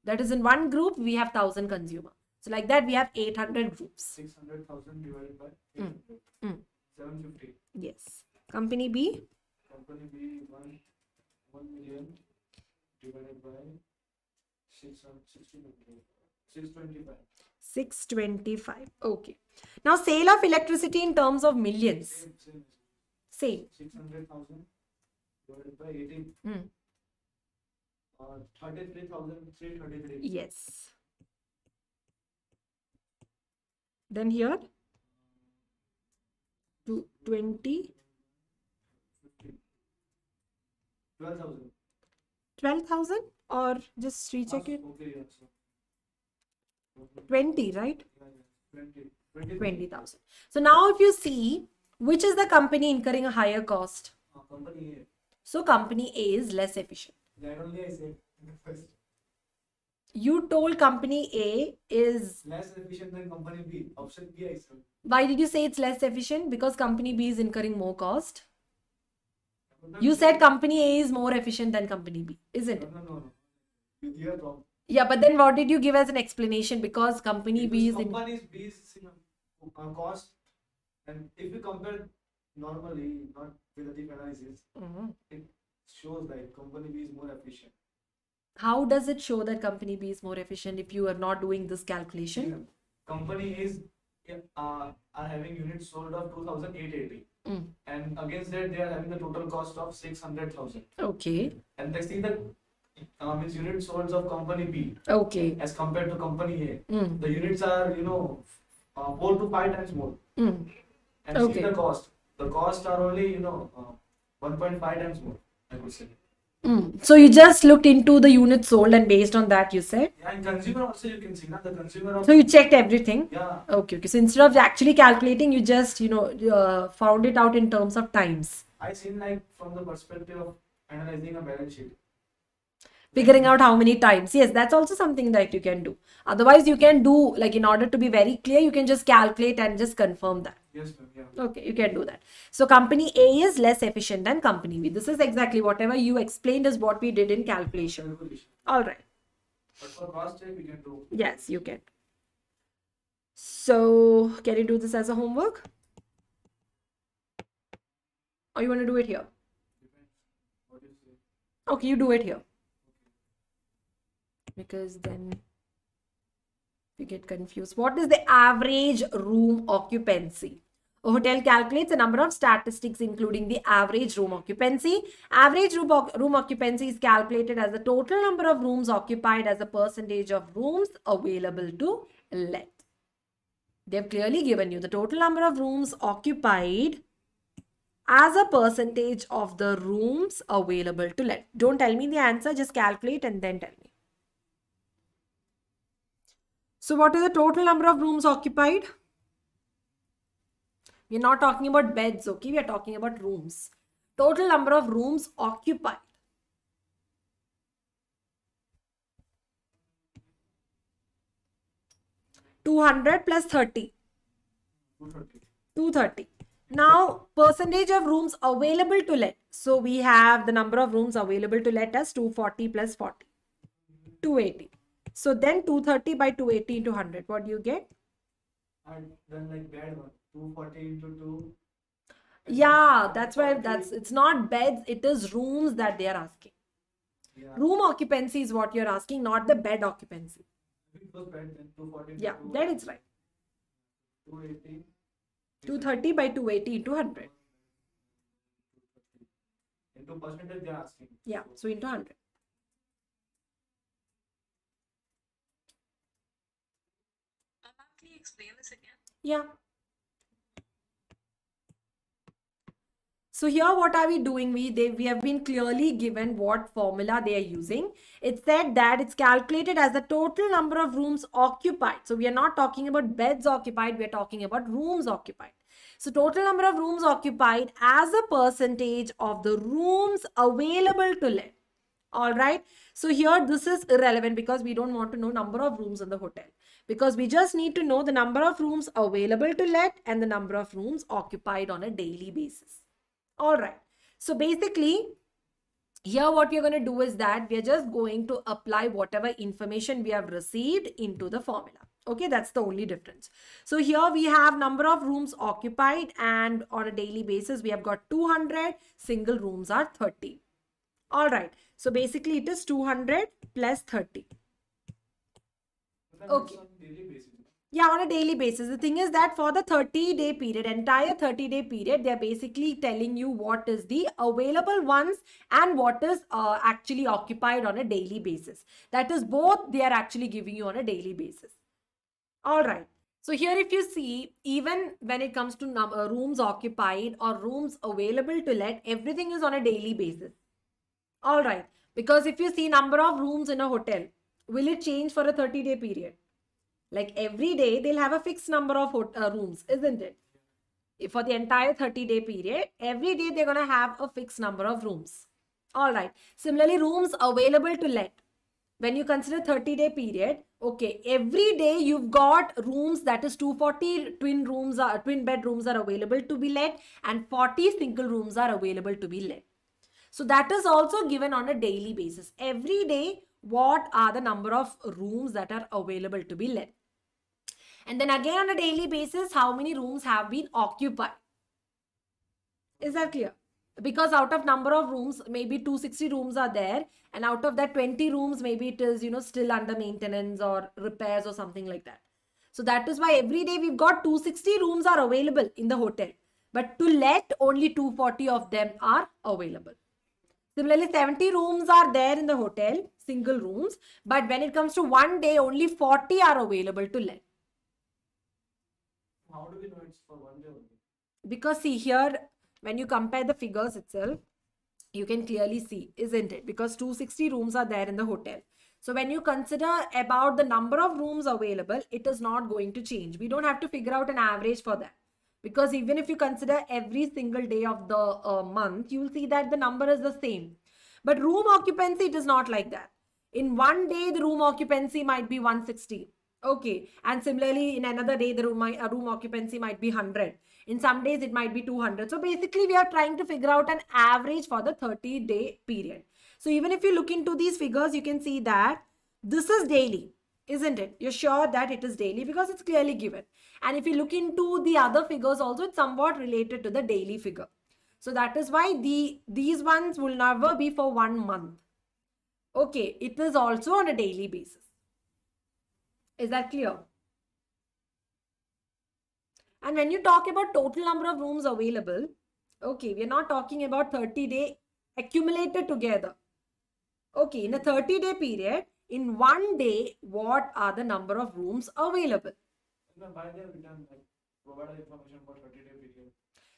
That is in one group, we have thousand consumers. So like that, we have 800 groups. 600,000 divided by mm. Mm. Company B? Company B, 1, 1 million divided by 625. 625. 625. Okay. Now, sale of electricity in terms of millions. Same. 600,000 divided by 18. Hmm. Uh, 33,333. Yes. Then here, 20. 12000 12000 or just recheck it 20 right 20000 so now if you see which is the company incurring a higher cost uh, company a. so company a is less efficient only i first you told company A is less efficient than company B. Option B, I said. Why did you say it's less efficient? Because company B is incurring more cost. You said company A is more efficient than company B, isn't it? No, no, no. Yeah, but then what did you give as an explanation? Because company because B is company in... B is uh, cost, and if you compare normally, not with the deep analysis, mm-hmm. it shows that company B is more efficient. How does it show that company B is more efficient if you are not doing this calculation? Yeah. Company is uh, are having units sold of two thousand eight eighty. Mm. And against that, they are having the total cost of 600,000. Okay. And they see that um, uh, is unit sold of company B. Okay. As compared to company A. Mm. The units are, you know, uh, 4 to 5 times more. Mm. And okay. see the cost. The costs are only, you know, uh, 1.5 times more, I would say. Mm. So you just looked into the units sold and based on that you said? Yeah, and consumer also you can see that the consumer. So you checked everything? Yeah. Okay, okay. So instead of actually calculating, you just, you know, uh, found it out in terms of times. I seen like from the perspective of analyzing a balance sheet. Figuring out how many times. Yes, that's also something that you can do. Otherwise, you can do, like in order to be very clear, you can just calculate and just confirm that. Yes, yeah. Okay, you can do that. So company A is less efficient than company B. This is exactly whatever you explained is what we did in calculation. calculation. All right. But for cost check, we can do. Yes, you can. So can you do this as a homework? Or you want to do it here? Okay, you do it here. Because then you get confused. What is the average room occupancy? A hotel calculates the number of statistics including the average room occupancy. Average room, room occupancy is calculated as the total number of rooms occupied as a percentage of rooms available to let. They've clearly given you the total number of rooms occupied as a percentage of the rooms available to let. Don't tell me the answer, just calculate and then tell me. So what is the total number of rooms occupied? We're not talking about beds, okay? We are talking about rooms. Total number of rooms occupied. Two hundred plus thirty. Two thirty. Now, percentage of rooms available to let. So, we have the number of rooms available to let as 240 plus 40, 280. So, then 230 by 280 into 100. What do you get? And then like bed one. 240 into 2 yeah that's why that's it's not beds it is rooms that they are asking yeah. room occupancy is what you're asking not the bed occupancy bed, yeah then it's right 280 230 by 280 200 into percentage they're asking yeah so into 100 uh, explain this again yeah So here what are we doing? We, they, we have been clearly given what formula they are using. It said that it's calculated as the total number of rooms occupied. So we are not talking about beds occupied, we are talking about rooms occupied. So total number of rooms occupied as a percentage of the rooms available to let. All right. So here this is irrelevant because we don't want to know number of rooms in the hotel because we just need to know the number of rooms available to let and the number of rooms occupied on a daily basis. All right. So basically, here what we're going to do is that we're just going to apply whatever information we have received into the formula. Okay, that's the only difference. So here we have number of rooms occupied and on a daily basis, we have got 200, single rooms are 30. All right. So basically it is 200 plus 30. Okay yeah on a daily basis the thing is that for the 30 day period entire 30 day period they're basically telling you what is the available ones and what is uh, actually occupied on a daily basis that is both they are actually giving you on a daily basis all right so here if you see, even when it comes to uh, rooms occupied or rooms available to let, everything is on a daily basis. All right. Because if you see number of rooms in a hotel, will it change for a 30 day period? Like every day, they'll have a fixed number of uh, rooms, isn't it? For the entire 30 day period, every day they're going to have a fixed number of rooms. All right. Similarly, rooms available to let. When you consider 30 day period, okay, every day you've got rooms that is 240 twin rooms, are, twin bedrooms are available to be let and 40 single rooms are available to be let. So that is also given on a daily basis. Every day, what are the number of rooms that are available to be let? And then again on a daily basis, how many rooms have been occupied? Is that clear? Because out of number of rooms, maybe 260 rooms are there. And out of that 20 rooms, maybe it is, you know, still under maintenance or repairs or something like that. So that is why every day we've got 260 rooms are available in the hotel. But to let, only 240 of them are available. Similarly, 70 rooms are there in the hotel, single rooms. But when it comes to one day, only 40 are available to let. How do we know it's for one day only? Because see here, when you compare the figures itself, you can clearly see, isn't it? Because 260 rooms are there in the hotel. So when you consider about the number of rooms available, it is not going to change. We don't have to figure out an average for that. Because even if you consider every single day of the uh, month, you'll see that the number is the same. But room occupancy, it is not like that. In one day, the room occupancy might be 160. Okay. And similarly, in another day, the room, a room occupancy might be 100. In some days, it might be 200. So basically, we are trying to figure out an average for the 30-day period. So even if you look into these figures, you can see that this is daily, isn't it? You're sure that it is daily because it's clearly given. And if you look into the other figures also, it's somewhat related to the daily figure. So that is why the these ones will never be for one month. Okay, it is also on a daily basis. Is that clear? And when you talk about total number of rooms available, okay, we are not talking about 30 day accumulated together. Okay, in a 30 day period, in one day, what are the number of rooms available?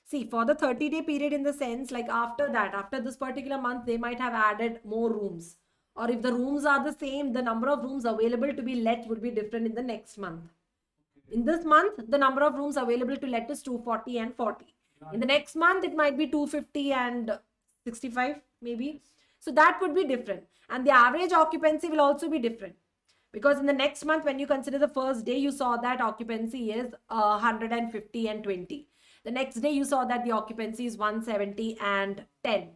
See, for the 30 day period in the sense, like after that, after this particular month, they might have added more rooms or if the rooms are the same the number of rooms available to be let would be different in the next month in this month the number of rooms available to let is 240 and 40 in the next month it might be 250 and 65 maybe so that would be different and the average occupancy will also be different because in the next month when you consider the first day you saw that occupancy is uh, 150 and 20 the next day you saw that the occupancy is 170 and 10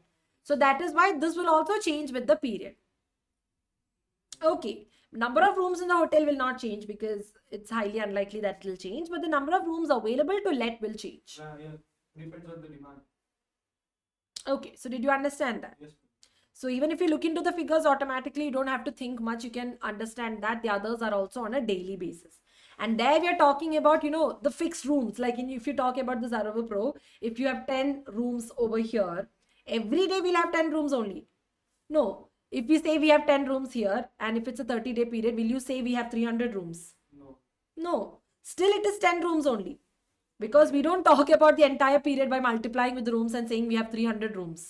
so that is why this will also change with the period Okay, number of rooms in the hotel will not change because it's highly unlikely that it will change, but the number of rooms available to let will change. Yeah, uh, yeah. Depends on the demand. Okay, so did you understand that? Yes. So even if you look into the figures automatically, you don't have to think much. You can understand that the others are also on a daily basis. And there we are talking about, you know, the fixed rooms. Like in, if you talk about the Zarova Pro, if you have 10 rooms over here, every day we'll have 10 rooms only. No, if we say we have 10 rooms here and if it's a 30 day period will you say we have 300 rooms no no still it is 10 rooms only because we don't talk about the entire period by multiplying with the rooms and saying we have 300 rooms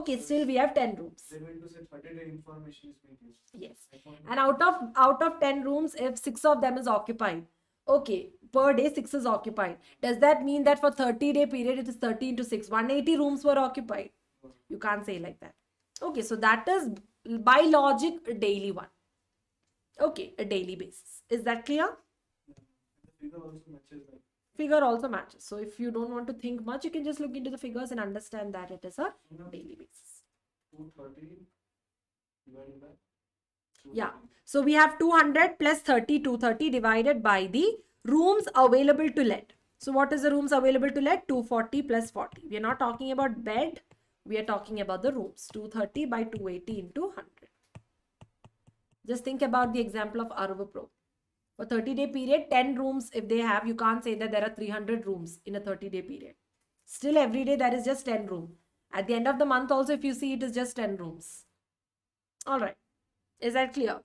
okay still we have 10 rooms yes and out of out of 10 rooms if six of them is occupied okay per day six is occupied does that mean that for 30 day period it is 13 to 6 180 rooms were occupied you can't say like that Okay, so that is by logic a daily one. Okay, a daily basis. Is that clear? Figure also matches. Figure also matches. So if you don't want to think much, you can just look into the figures and understand that it is a daily basis. yeah so we have 200 plus 30 230 divided by the rooms available to let so what is the rooms available to let 240 plus 40 we are not talking about bed we are talking about the rooms 230 by 280 into 100 just think about the example of Pro. for 30 day period 10 rooms if they have you can't say that there are 300 rooms in a 30 day period still every day there is just 10 room at the end of the month also if you see it is just 10 rooms all right is that clear